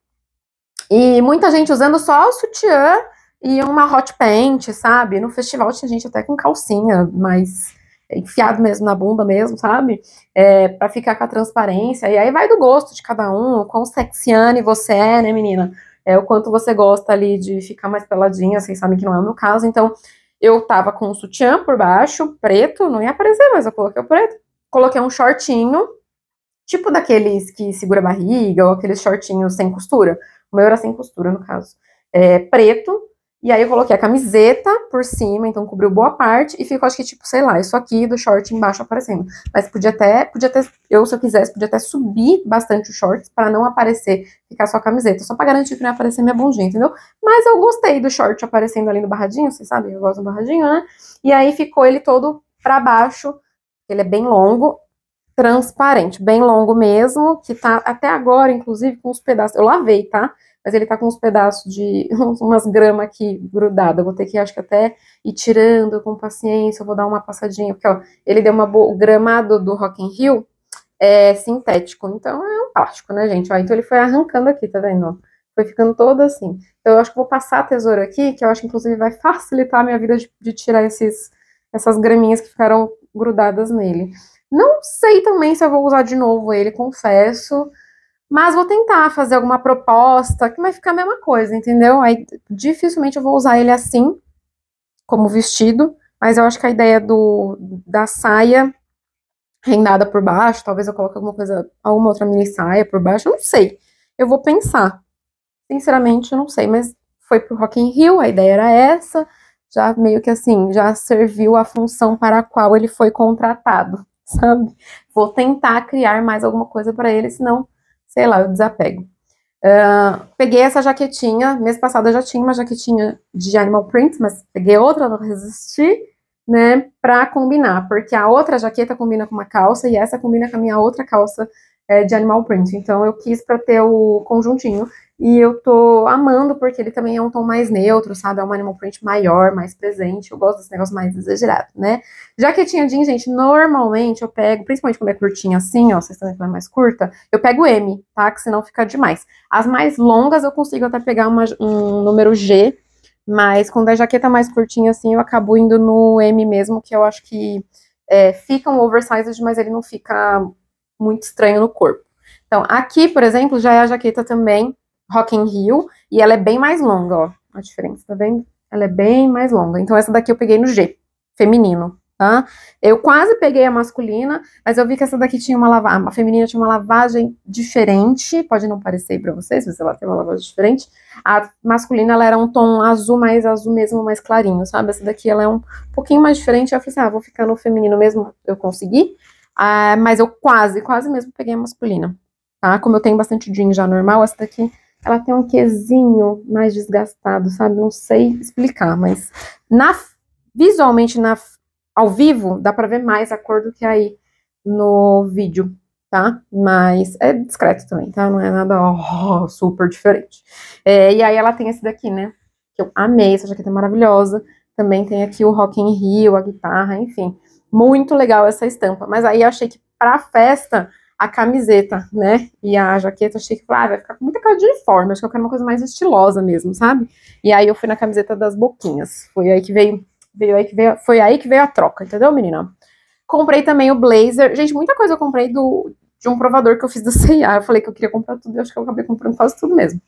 E muita gente usando só o sutiã e uma hot pant, sabe? No festival tinha gente até com calcinha, mas enfiado mesmo na bunda mesmo, sabe? É, para ficar com a transparência. E aí vai do gosto de cada um, o quão sexiane você é, né, menina? É, o quanto você gosta ali de ficar mais peladinha, vocês sabem que não é o meu caso. Então, eu tava com um sutiã por baixo, preto, não ia aparecer, mas eu coloquei o preto. Coloquei um shortinho, tipo daqueles que segura a barriga, ou aqueles shortinhos sem costura. O meu era sem costura, no caso. É, preto, e aí eu coloquei a camiseta por cima, então cobriu boa parte, e ficou, acho que, tipo, sei lá, isso aqui do short embaixo aparecendo. Mas podia até, podia até, eu, se eu quisesse, podia até subir bastante o short para não aparecer, ficar só a camiseta, só pra garantir que não ia aparecer minha bundinha, entendeu? Mas eu gostei do short aparecendo ali no barradinho, vocês sabem, eu gosto do barradinho, né? E aí ficou ele todo pra baixo, ele é bem longo, transparente, bem longo mesmo, que tá até agora, inclusive, com os pedaços. Eu lavei, tá? mas ele tá com uns pedaços de umas gramas aqui grudada. vou ter que, acho que até ir tirando com paciência, eu vou dar uma passadinha, porque ó, ele deu uma boa, o gramado do Rock in Rio é sintético, então é um plástico, né, gente? Ó, então ele foi arrancando aqui, tá vendo? foi ficando todo assim. Então eu acho que vou passar a tesoura aqui, que eu acho que inclusive vai facilitar a minha vida de, de tirar esses, essas graminhas que ficaram grudadas nele. Não sei também se eu vou usar de novo ele, confesso mas vou tentar fazer alguma proposta que vai ficar a mesma coisa, entendeu? Aí dificilmente eu vou usar ele assim, como vestido, mas eu acho que a ideia do, da saia rendada por baixo, talvez eu coloque alguma coisa, alguma outra mini saia por baixo, eu não sei. Eu vou pensar. Sinceramente, eu não sei, mas foi pro Rock in Rio, a ideia era essa, já meio que assim, já serviu a função para a qual ele foi contratado, sabe? Vou tentar criar mais alguma coisa para ele, senão sei lá, eu desapego. Uh, peguei essa jaquetinha, mês passado eu já tinha uma jaquetinha de animal print, mas peguei outra, não resisti, né, pra combinar, porque a outra jaqueta combina com uma calça e essa combina com a minha outra calça é, de animal print. Então eu quis para ter o conjuntinho. E eu tô amando porque ele também é um tom mais neutro, sabe? É um animal print maior, mais presente. Eu gosto desse negócio mais exagerado, né? Jaquetinha jeans, gente, normalmente eu pego, principalmente quando é curtinha assim, ó, vocês estão vendo é mais curta, eu pego M, tá? Que senão fica demais. As mais longas eu consigo até pegar uma, um número G, mas quando é jaqueta mais curtinha assim, eu acabo indo no M mesmo, que eu acho que é, fica um oversized, mas ele não fica muito estranho no corpo. Então, aqui, por exemplo, já é a jaqueta também Rock in Rio, e ela é bem mais longa, ó, a diferença, tá vendo? Ela é bem mais longa. Então, essa daqui eu peguei no G, feminino, tá? Eu quase peguei a masculina, mas eu vi que essa daqui tinha uma lavagem, a feminina tinha uma lavagem diferente, pode não parecer para vocês, mas ela tem uma lavagem diferente. A masculina, ela era um tom azul, mais azul mesmo, mais clarinho, sabe? Essa daqui, ela é um pouquinho mais diferente, eu falei assim, ah, vou ficar no feminino mesmo, eu consegui. Ah, mas eu quase, quase mesmo peguei a masculina, tá? Como eu tenho bastante jeans já normal, essa daqui, ela tem um quesinho mais desgastado, sabe? Não sei explicar, mas na, visualmente, na, ao vivo, dá pra ver mais a cor do que aí no vídeo, tá? Mas é discreto também, tá? Não é nada oh, super diferente. É, e aí ela tem esse daqui, né? Que eu amei, essa jaqueta é maravilhosa. Também tem aqui o Rock in Rio, a guitarra, enfim. Muito legal essa estampa. Mas aí eu achei que pra festa, a camiseta, né? E a jaqueta, achei que claro ah, vai ficar com muita cara de uniforme. Acho que eu quero uma coisa mais estilosa mesmo, sabe? E aí eu fui na camiseta das boquinhas. Foi aí que veio. veio, aí que veio foi aí que veio a troca, entendeu, menina? Comprei também o blazer. Gente, muita coisa eu comprei do, de um provador que eu fiz do C&A. Eu falei que eu queria comprar tudo e acho que eu acabei comprando quase tudo mesmo.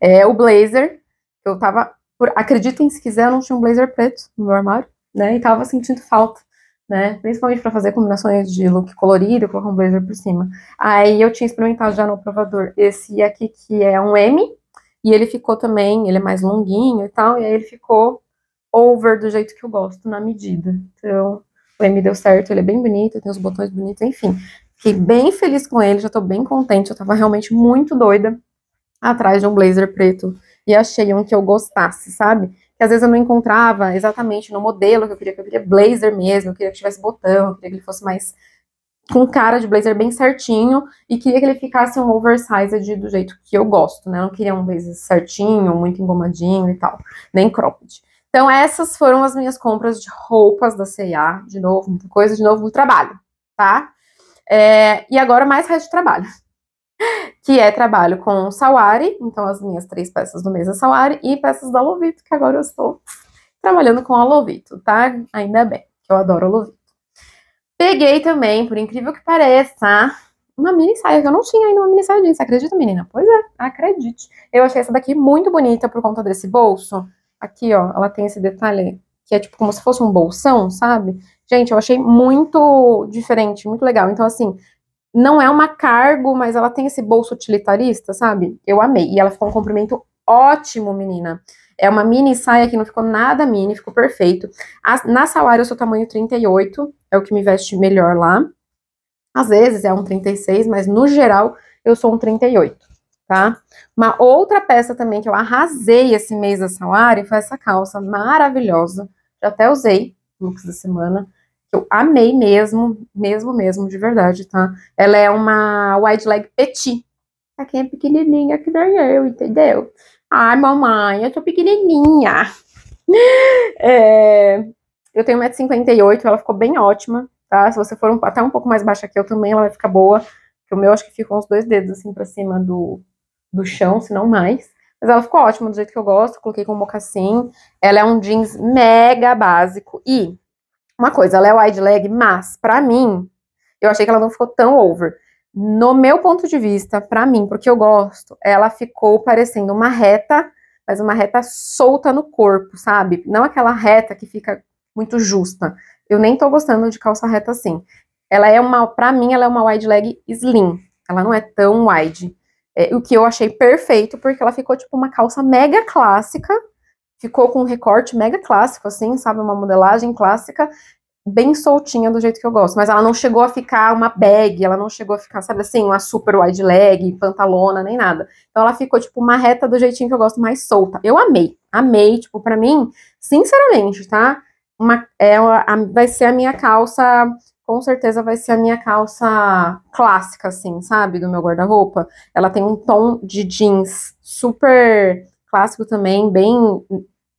É, o blazer, eu tava... Por, acreditem, se quiser, eu não tinha um blazer preto no meu armário, né? E tava sentindo falta né? Principalmente para fazer combinações de look colorido, colocar um blazer por cima. Aí eu tinha experimentado já no provador esse aqui que é um M, e ele ficou também, ele é mais longuinho e tal, e aí ele ficou over do jeito que eu gosto, na medida. Então, o M deu certo, ele é bem bonito, tem os botões bonitos, enfim. Fiquei bem feliz com ele, já tô bem contente, eu tava realmente muito doida atrás de um blazer preto e achei um que eu gostasse, sabe? às vezes eu não encontrava exatamente no modelo que eu queria, que eu queria blazer mesmo, eu queria que tivesse botão, eu queria que ele fosse mais com cara de blazer bem certinho e queria que ele ficasse um oversized do jeito que eu gosto, né? Eu não queria um blazer certinho, muito engomadinho e tal, nem cropped. Então essas foram as minhas compras de roupas da C&A, de novo, muita coisa, de novo, muito trabalho, tá? É, e agora mais resto de trabalho que é trabalho com Sawari, então as minhas três peças do mês é Sawari, e peças da Lovito, que agora eu estou trabalhando com a Lovito, tá? Ainda bem, que eu adoro a Lovito. Peguei também, por incrível que pareça, uma mini saia, que eu não tinha ainda uma mini saia jeans, acredita, menina? Pois é, acredite. Eu achei essa daqui muito bonita por conta desse bolso. Aqui, ó, ela tem esse detalhe que é tipo como se fosse um bolsão, sabe? Gente, eu achei muito diferente, muito legal. Então, assim, não é uma cargo, mas ela tem esse bolso utilitarista, sabe? Eu amei. E ela ficou um comprimento ótimo, menina. É uma mini saia que não ficou nada mini, ficou perfeito. A, na salário eu sou tamanho 38, é o que me veste melhor lá. Às vezes é um 36, mas no geral eu sou um 38, tá? Uma outra peça também que eu arrasei esse mês da salário foi essa calça maravilhosa. Já até usei no looks da semana. Eu amei mesmo, mesmo, mesmo, de verdade, tá? Ela é uma wide leg petit. Pra quem é pequenininha, que nem eu, entendeu? Ai, mamãe, eu tô pequenininha. É, eu tenho 1,58m, ela ficou bem ótima, tá? Se você for um, até um pouco mais baixa que eu também, ela vai ficar boa. Porque o meu acho que ficou uns dois dedos assim pra cima do, do chão, se não mais. Mas ela ficou ótima do jeito que eu gosto, coloquei com mocassim. Ela é um jeans mega básico e uma coisa, ela é wide leg, mas para mim, eu achei que ela não ficou tão over. No meu ponto de vista, para mim, porque eu gosto, ela ficou parecendo uma reta, mas uma reta solta no corpo, sabe? Não aquela reta que fica muito justa. Eu nem tô gostando de calça reta assim. Ela é uma, para mim, ela é uma wide leg slim. Ela não é tão wide. É, o que eu achei perfeito, porque ela ficou tipo uma calça mega clássica, ficou com um recorte mega clássico, assim, sabe? Uma modelagem clássica, bem soltinha do jeito que eu gosto. Mas ela não chegou a ficar uma bag, ela não chegou a ficar, sabe assim, uma super wide leg, pantalona, nem nada. Então ela ficou, tipo, uma reta do jeitinho que eu gosto, mais solta. Eu amei, amei, tipo, pra mim, sinceramente, tá? Uma, é, a, vai ser a minha calça, com certeza vai ser a minha calça clássica, assim, sabe? Do meu guarda-roupa. Ela tem um tom de jeans super clássico também, bem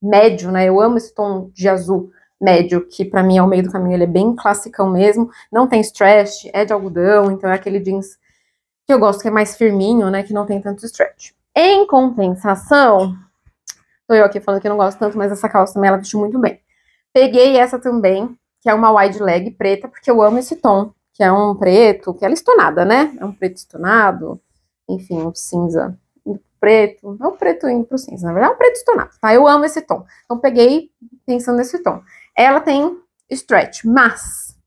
médio, né? Eu amo esse tom de azul médio, que para mim é o meio do caminho, ele é bem classicão mesmo, não tem stretch, é de algodão, então é aquele jeans que eu gosto, que é mais firminho, né, que não tem tanto stretch. Em compensação, tô eu aqui falando que não gosto tanto, mas essa calça também, ela vestiu muito bem. Peguei essa também, que é uma wide leg preta, porque eu amo esse tom, que é um preto, que ela é estonada, né, é um preto estonado, enfim, um cinza preto, não é preto indo pro cinza, na verdade é um preto estonado, tá? Eu amo esse tom. Então peguei pensando nesse tom. Ela tem stretch, mas,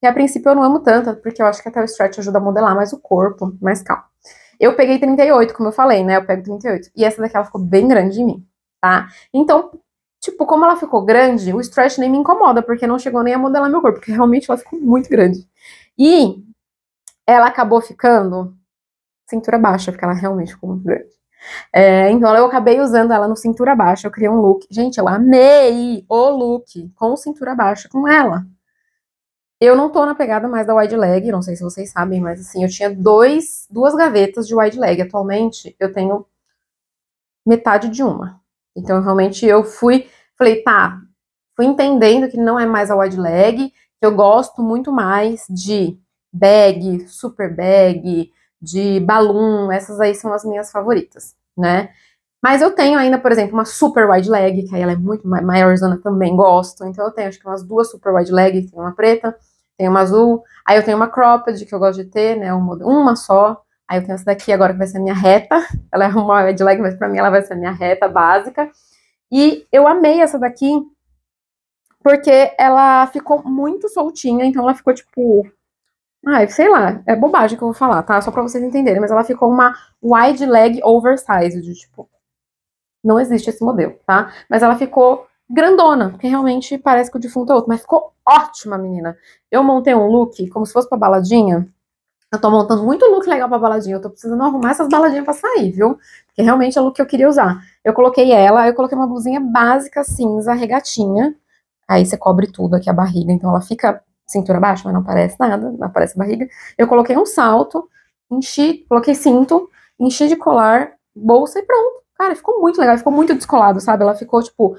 que a princípio eu não amo tanto, porque eu acho que até o stretch ajuda a modelar mais o corpo, mais calma. Eu peguei 38, como eu falei, né? Eu pego 38. E essa daqui ela ficou bem grande em mim, tá? Então, tipo, como ela ficou grande, o stretch nem me incomoda, porque não chegou nem a modelar meu corpo, porque realmente ela ficou muito grande. E ela acabou ficando cintura baixa, porque ela realmente ficou muito grande. É, então eu acabei usando ela no cintura baixa, eu criei um look. Gente, eu amei o look com cintura baixa com ela. Eu não tô na pegada mais da wide leg, não sei se vocês sabem, mas assim, eu tinha dois, duas gavetas de wide leg. Atualmente eu tenho metade de uma. Então realmente eu fui, falei, tá, fui entendendo que não é mais a wide leg, que eu gosto muito mais de bag, super bag, de Balloon, essas aí são as minhas favoritas, né? Mas eu tenho ainda, por exemplo, uma super wide leg, que aí ela é muito maiorzona, também gosto. Então eu tenho acho que umas duas super wide leg, tem uma preta, tem uma azul. Aí eu tenho uma cropped, que eu gosto de ter, né, uma, uma só. Aí eu tenho essa daqui agora que vai ser a minha reta. Ela é uma wide leg, mas pra mim ela vai ser a minha reta básica. E eu amei essa daqui, porque ela ficou muito soltinha, então ela ficou tipo Ai, sei lá, é bobagem que eu vou falar, tá? Só pra vocês entenderem, mas ela ficou uma wide leg oversized, tipo, não existe esse modelo, tá? Mas ela ficou grandona, porque realmente parece que o defunto é outro, mas ficou ótima, menina. Eu montei um look como se fosse pra baladinha. Eu tô montando muito look legal pra baladinha, eu tô precisando arrumar essas baladinhas pra sair, viu? Porque realmente é o look que eu queria usar. Eu coloquei ela, eu coloquei uma blusinha básica cinza, regatinha. Aí você cobre tudo aqui a barriga, então ela fica cintura baixa, mas não aparece nada, não aparece barriga. Eu coloquei um salto, enchi, coloquei cinto, enchi de colar, bolsa e pronto. Cara, ficou muito legal, ficou muito descolado, sabe? Ela ficou, tipo,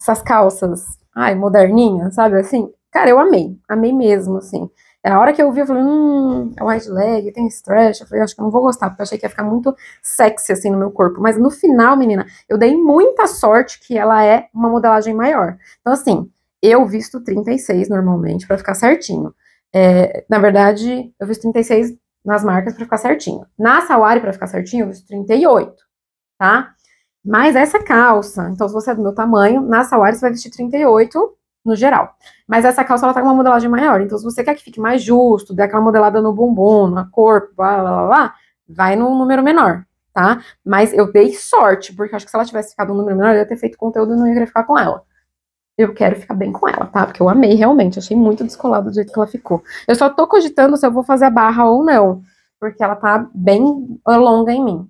essas calças, ai, moderninha, sabe? Assim, cara, eu amei, amei mesmo, assim. É, a hora que eu vi, eu falei, hum, é wide leg, tem stretch. Eu falei, acho que eu não vou gostar, porque eu achei que ia ficar muito sexy, assim, no meu corpo. Mas no final, menina, eu dei muita sorte que ela é uma modelagem maior. Então, assim, eu visto 36 normalmente para ficar certinho. É, na verdade, eu visto 36 nas marcas para ficar certinho. Na Sawari, para ficar certinho, eu visto 38, tá? Mas essa calça, então se você é do meu tamanho, na Sawari você vai vestir 38 no geral. Mas essa calça ela tá com uma modelagem maior, então se você quer que fique mais justo, dê aquela modelada no bumbum, na corpo, blá blá blá, blá vai num número menor, tá? Mas eu dei sorte, porque acho que se ela tivesse ficado um número menor, eu ia ter feito conteúdo e não ia ficar com ela eu quero ficar bem com ela, tá? Porque eu amei realmente, achei muito descolado do jeito que ela ficou. Eu só tô cogitando se eu vou fazer a barra ou não, porque ela tá bem longa em mim.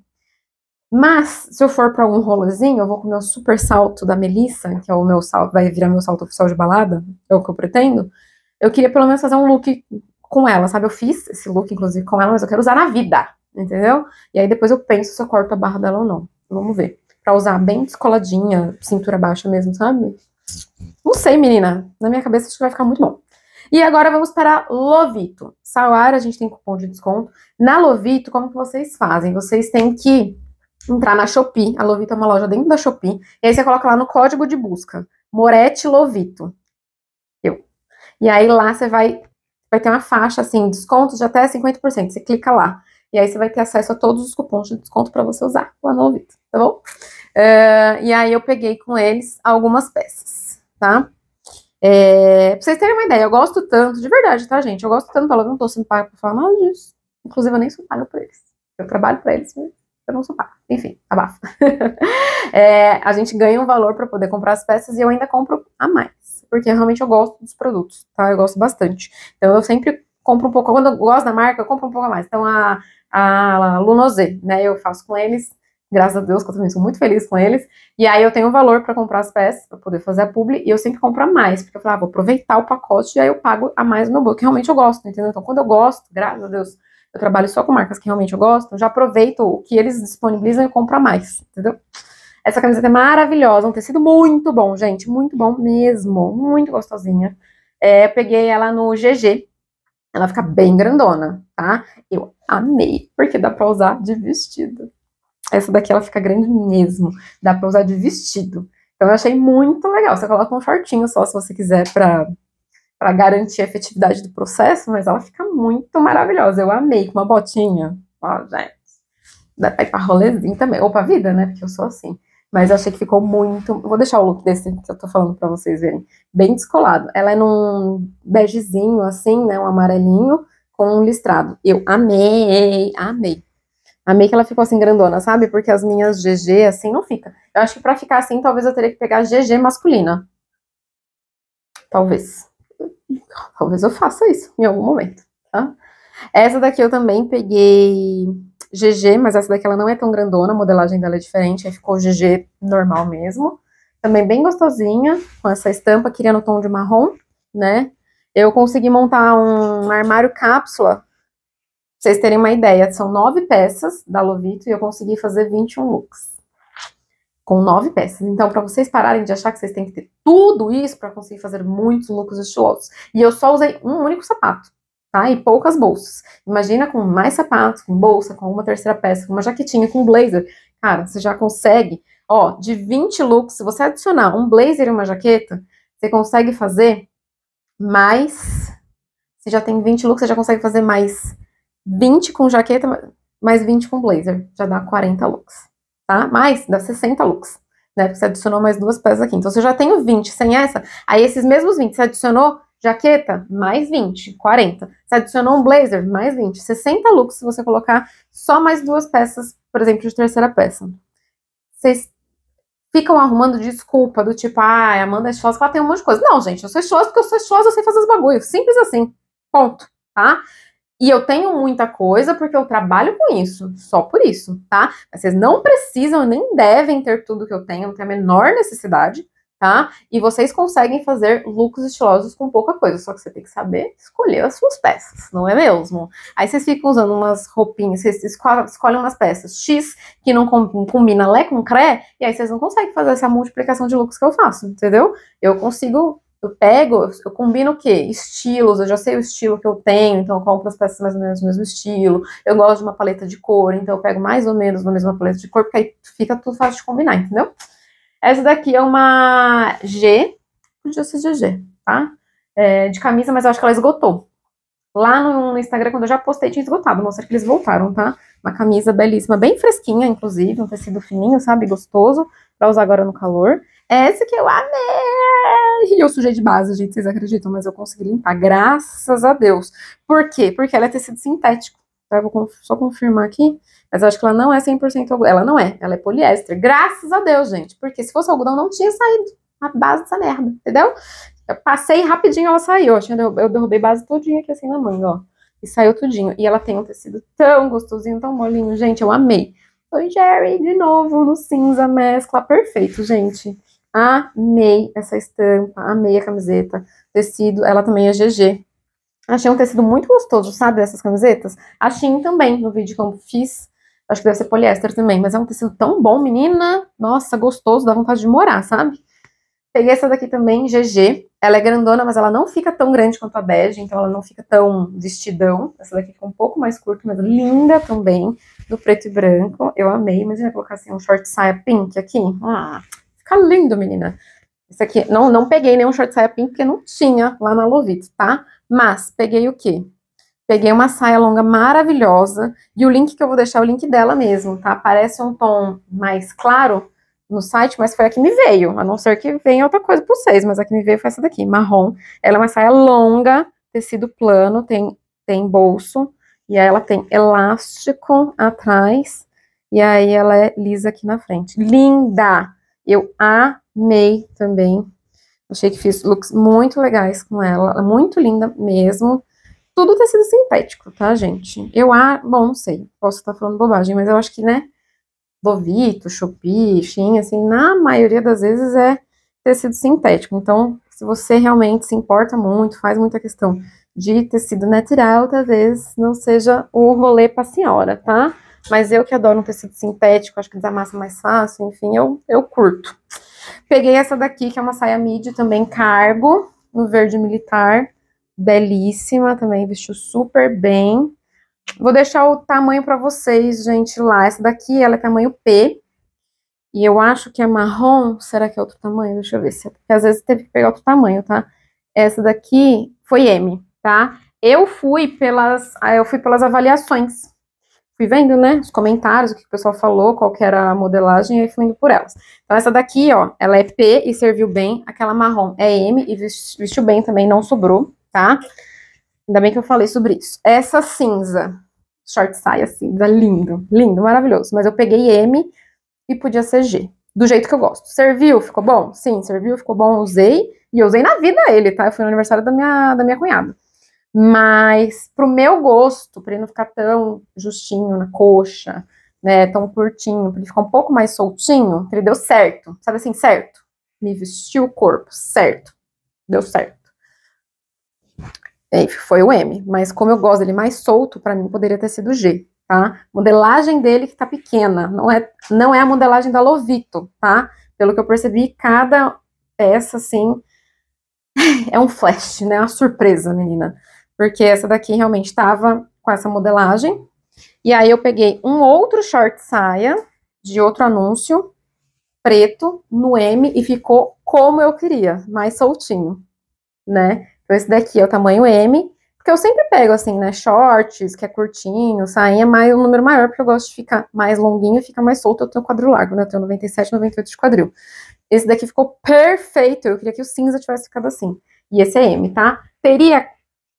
Mas, se eu for para algum rolezinho, eu vou com o meu super salto da Melissa, que é o meu salto, vai virar meu salto oficial de balada, é o que eu pretendo. Eu queria pelo menos fazer um look com ela, sabe? Eu fiz esse look, inclusive, com ela, mas eu quero usar na vida, entendeu? E aí depois eu penso se eu corto a barra dela ou não. Vamos ver. Pra usar bem descoladinha, cintura baixa mesmo, sabe? Não sei, menina. Na minha cabeça acho que vai ficar muito bom. E agora vamos para Lovito. Salário, a gente tem cupom de desconto. Na Lovito, como que vocês fazem? Vocês têm que entrar na Shopee. A Lovito é uma loja dentro da Shopee. E aí você coloca lá no código de busca. Moretti Lovito. Eu. E aí lá você vai, vai ter uma faixa assim, descontos de até 50%. Você clica lá. E aí você vai ter acesso a todos os cupons de desconto para você usar lá no ouvido, tá bom? Uh, e aí eu peguei com eles algumas peças, tá? É, pra vocês terem uma ideia, eu gosto tanto, de verdade, tá, gente? Eu gosto tanto, eu não tô sendo paga pra falar nada disso. Inclusive, eu nem sou paga por eles. Eu trabalho pra eles, mas eu não sou paga. Enfim, abafa. é, a gente ganha um valor para poder comprar as peças e eu ainda compro a mais. Porque realmente eu gosto dos produtos, tá? Eu gosto bastante. Então eu sempre compro um pouco, quando eu gosto da marca, eu compro um pouco a mais. Então a, a Lunose, né? Eu faço com eles, graças a Deus, que eu também sou muito feliz com eles. E aí eu tenho valor para comprar as peças, para poder fazer a publi, e eu sempre compro a mais, porque eu falo, ah, vou aproveitar o pacote e aí eu pago a mais no meu bolso, que realmente eu gosto, entendeu? Então, quando eu gosto, graças a Deus, eu trabalho só com marcas que realmente eu gosto, eu já aproveito o que eles disponibilizam e compro a mais, entendeu? Essa camiseta é maravilhosa, um tecido muito bom, gente, muito bom mesmo, muito gostosinha. É, peguei ela no GG, ela fica bem grandona, tá? Eu amei, porque dá pra usar de vestido. Essa daqui ela fica grande mesmo, dá pra usar de vestido. Então eu achei muito legal. Você coloca um shortinho só se você quiser pra, pra garantir a efetividade do processo, mas ela fica muito maravilhosa. Eu amei, com uma botinha. Ó, gente. Dá pra ir pra rolezinho também, ou pra vida, né? Porque eu sou assim. Mas eu achei que ficou muito. Vou deixar o look desse que eu tô falando pra vocês verem. Bem descolado. Ela é num begezinho, assim, né? Um amarelinho com um listrado. Eu amei, amei. Amei que ela ficou assim grandona, sabe? Porque as minhas GG, assim, não fica. Eu acho que pra ficar assim, talvez eu teria que pegar GG masculina. Talvez. Talvez eu faça isso em algum momento, tá? Essa daqui eu também peguei GG, mas essa daqui ela não é tão grandona, a modelagem dela é diferente, aí ficou GG normal mesmo. Também bem gostosinha, com essa estampa, queria no tom de marrom, né? Eu consegui montar um armário cápsula, pra vocês terem uma ideia, são nove peças da Lovito e eu consegui fazer 21 looks. Com nove peças. Então, para vocês pararem de achar que vocês têm que ter tudo isso para conseguir fazer muitos looks estilosos. E eu só usei um único sapato tá? E poucas bolsas. Imagina com mais sapatos, com bolsa, com uma terceira peça, com uma jaquetinha, com blazer. Cara, você já consegue, ó, de 20 looks, se você adicionar um blazer e uma jaqueta, você consegue fazer mais. Você já tem 20 looks, você já consegue fazer mais 20 com jaqueta, mais 20 com blazer. Já dá 40 looks, tá? Mais, dá 60 looks. Né, porque você adicionou mais duas peças aqui. Então, se eu já tenho 20 sem essa, aí esses mesmos 20 você adicionou Jaqueta, mais 20, 40. Você adicionou um blazer, mais 20, 60 looks se você colocar só mais duas peças, por exemplo, de terceira peça. Vocês ficam arrumando desculpa do tipo, ah, Amanda é chosa, ela tem um monte de coisa. Não, gente, eu sou chosa porque eu sou chosa eu sei fazer os bagulhos. Simples assim. Ponto, tá? E eu tenho muita coisa porque eu trabalho com isso, só por isso, tá? Mas vocês não precisam nem devem ter tudo que eu tenho, não tem a menor necessidade, tá? E vocês conseguem fazer looks estilosos com pouca coisa, só que você tem que saber escolher as suas peças, não é mesmo? Aí vocês ficam usando umas roupinhas, vocês escolhem umas peças X que não combina Lé com Cré, e aí vocês não conseguem fazer essa multiplicação de looks que eu faço, entendeu? Eu consigo eu pego, eu combino o quê? Estilos, eu já sei o estilo que eu tenho, então eu compro as peças mais ou menos do mesmo estilo. Eu gosto de uma paleta de cor, então eu pego mais ou menos na mesma paleta de cor, porque aí fica tudo fácil de combinar, entendeu? Essa daqui é uma G, podia ser GG, tá? É, de camisa, mas eu acho que ela esgotou. Lá no, Instagram, quando eu já postei, tinha esgotado. sei que eles voltaram, tá? Uma camisa belíssima, bem fresquinha, inclusive. Um tecido fininho, sabe? Gostoso. Pra usar agora no calor. É Essa que eu amei! E eu sujei de base, gente, vocês acreditam, mas eu consegui limpar, graças a Deus. Por quê? Porque ela é tecido sintético. Tá? Eu vou só confirmar aqui. Mas eu acho que ela não é 100% algodão. Ela não é, ela é poliéster. Graças a Deus, gente. Porque se fosse algodão, não tinha saído a base dessa merda, entendeu? Eu passei rapidinho, ela saiu. Eu, eu derrubei base todinha aqui assim na manga, ó. E saiu tudinho. E ela tem um tecido tão gostosinho, tão molinho. Gente, eu amei. Oi, Jerry, de novo, no cinza, mescla. Perfeito, gente. Amei essa estampa, amei a camiseta. Tecido, ela também é GG. Achei um tecido muito gostoso, sabe, dessas camisetas? Achei também no vídeo que eu fiz Acho que deve ser poliéster também, mas é um tecido tão bom, menina. Nossa, gostoso, dá vontade de morar, sabe? Peguei essa daqui também, GG. Ela é grandona, mas ela não fica tão grande quanto a bege, então ela não fica tão vestidão. Essa daqui fica um pouco mais curta, mas linda também, do preto e branco. Eu amei. Imagina colocar assim um short saia pink aqui. Ah, fica lindo, menina. Isso aqui, não, não peguei nenhum short saia pink, porque não tinha lá na Lovit, tá? Mas peguei o quê? Peguei uma saia longa maravilhosa e o link que eu vou deixar é o link dela mesmo, tá? Parece um tom mais claro no site, mas foi a que me veio, a não ser que venha outra coisa para vocês, mas a que me veio foi essa daqui, marrom. Ela é uma saia longa, tecido plano, tem, tem bolso, e aí ela tem elástico atrás, e aí ela é lisa aqui na frente. Linda! Eu amei também. Achei que fiz looks muito legais com ela, muito linda mesmo tudo tecido sintético, tá, gente? Eu, a... Ah, bom, não sei, posso estar falando bobagem, mas eu acho que, né, Bovito, Shopee, Shein, assim, na maioria das vezes é tecido sintético. Então, se você realmente se importa muito, faz muita questão de tecido natural, talvez não seja o rolê pra senhora, tá? Mas eu que adoro um tecido sintético, acho que desamassa mais fácil, enfim, eu, eu curto. Peguei essa daqui, que é uma saia midi também cargo, no verde militar belíssima também, vestiu super bem. Vou deixar o tamanho para vocês, gente, lá. Essa daqui, ela é tamanho P. E eu acho que é marrom. Será que é outro tamanho? Deixa eu ver. Se é, porque às vezes teve que pegar outro tamanho, tá? Essa daqui foi M, tá? Eu fui pelas, ah, eu fui pelas avaliações. Fui vendo, né, os comentários, o que o pessoal falou, qual que era a modelagem, e aí fui indo por elas. Então essa daqui, ó, ela é P e serviu bem. Aquela marrom é M e vestiu bem também, não sobrou tá? Ainda bem que eu falei sobre isso. Essa cinza, short saia cinza, lindo, lindo, maravilhoso. Mas eu peguei M e podia ser G, do jeito que eu gosto. Serviu? Ficou bom? Sim, serviu, ficou bom, usei. E eu usei na vida ele, tá? Eu fui no aniversário da minha, da minha cunhada. Mas pro meu gosto, pra ele não ficar tão justinho na coxa, né, tão curtinho, pra ele ficar um pouco mais soltinho, ele deu certo. Sabe assim, certo? Me vestiu o corpo, certo. Deu certo é, foi o M. Mas como eu gosto dele mais solto, para mim poderia ter sido G, tá? Modelagem dele que tá pequena, não é, não é a modelagem da Lovito, tá? Pelo que eu percebi, cada peça, assim, é um flash, né? É uma surpresa, menina. Porque essa daqui realmente tava com essa modelagem. E aí eu peguei um outro short saia de outro anúncio, preto, no M, e ficou como eu queria, mais soltinho, né? Então, esse daqui é o tamanho M, porque eu sempre pego, assim, né, shorts, que é curtinho, sainha, mais um número maior, porque eu gosto de ficar mais longuinho, fica mais solto, eu tenho quadril largo, né, eu tenho 97, 98 de quadril. Esse daqui ficou perfeito, eu queria que o cinza tivesse ficado assim. E esse é M, tá? Teria,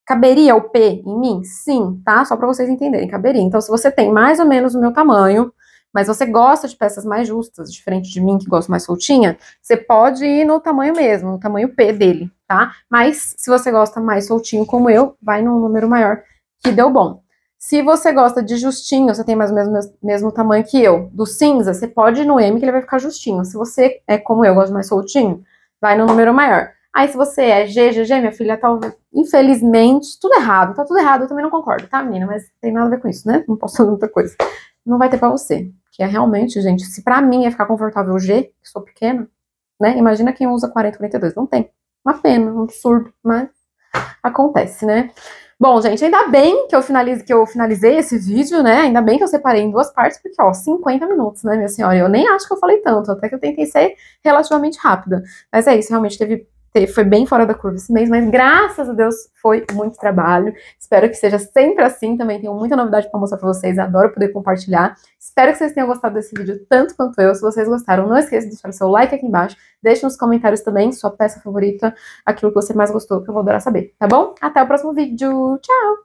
caberia o P em mim? Sim, tá? Só pra vocês entenderem, caberia. Então, se você tem mais ou menos o meu tamanho, mas você gosta de peças mais justas, diferente de mim que gosto mais soltinha, você pode ir no tamanho mesmo, no tamanho P dele, tá? Mas se você gosta mais soltinho como eu, vai num número maior que deu bom. Se você gosta de justinho, você tem mais ou menos o mesmo tamanho que eu, do cinza, você pode ir no M que ele vai ficar justinho. Se você é como eu, gosto mais soltinho, vai no número maior. Aí se você é G, G, minha filha, talvez, tá, infelizmente, tudo errado, tá tudo errado, eu também não concordo, tá, menina? Mas tem nada a ver com isso, né? Não posso fazer outra coisa. Não vai ter pra você que é realmente, gente, se para mim é ficar confortável G, que sou pequena, né? Imagina quem usa 40, 42. Não tem. Uma pena, um absurdo, mas acontece, né? Bom, gente, ainda bem que eu, finalize, que eu finalizei esse vídeo, né? Ainda bem que eu separei em duas partes, porque, ó, 50 minutos, né, minha senhora? Eu nem acho que eu falei tanto, até que eu tentei ser relativamente rápida. Mas é isso, realmente teve foi bem fora da curva esse mês, mas graças a Deus foi muito trabalho. Espero que seja sempre assim. Também tenho muita novidade para mostrar para vocês, adoro poder compartilhar. Espero que vocês tenham gostado desse vídeo tanto quanto eu. Se vocês gostaram, não esqueça de deixar o seu like aqui embaixo. Deixe nos comentários também sua peça favorita, aquilo que você mais gostou, que eu vou adorar saber, tá bom? Até o próximo vídeo. Tchau!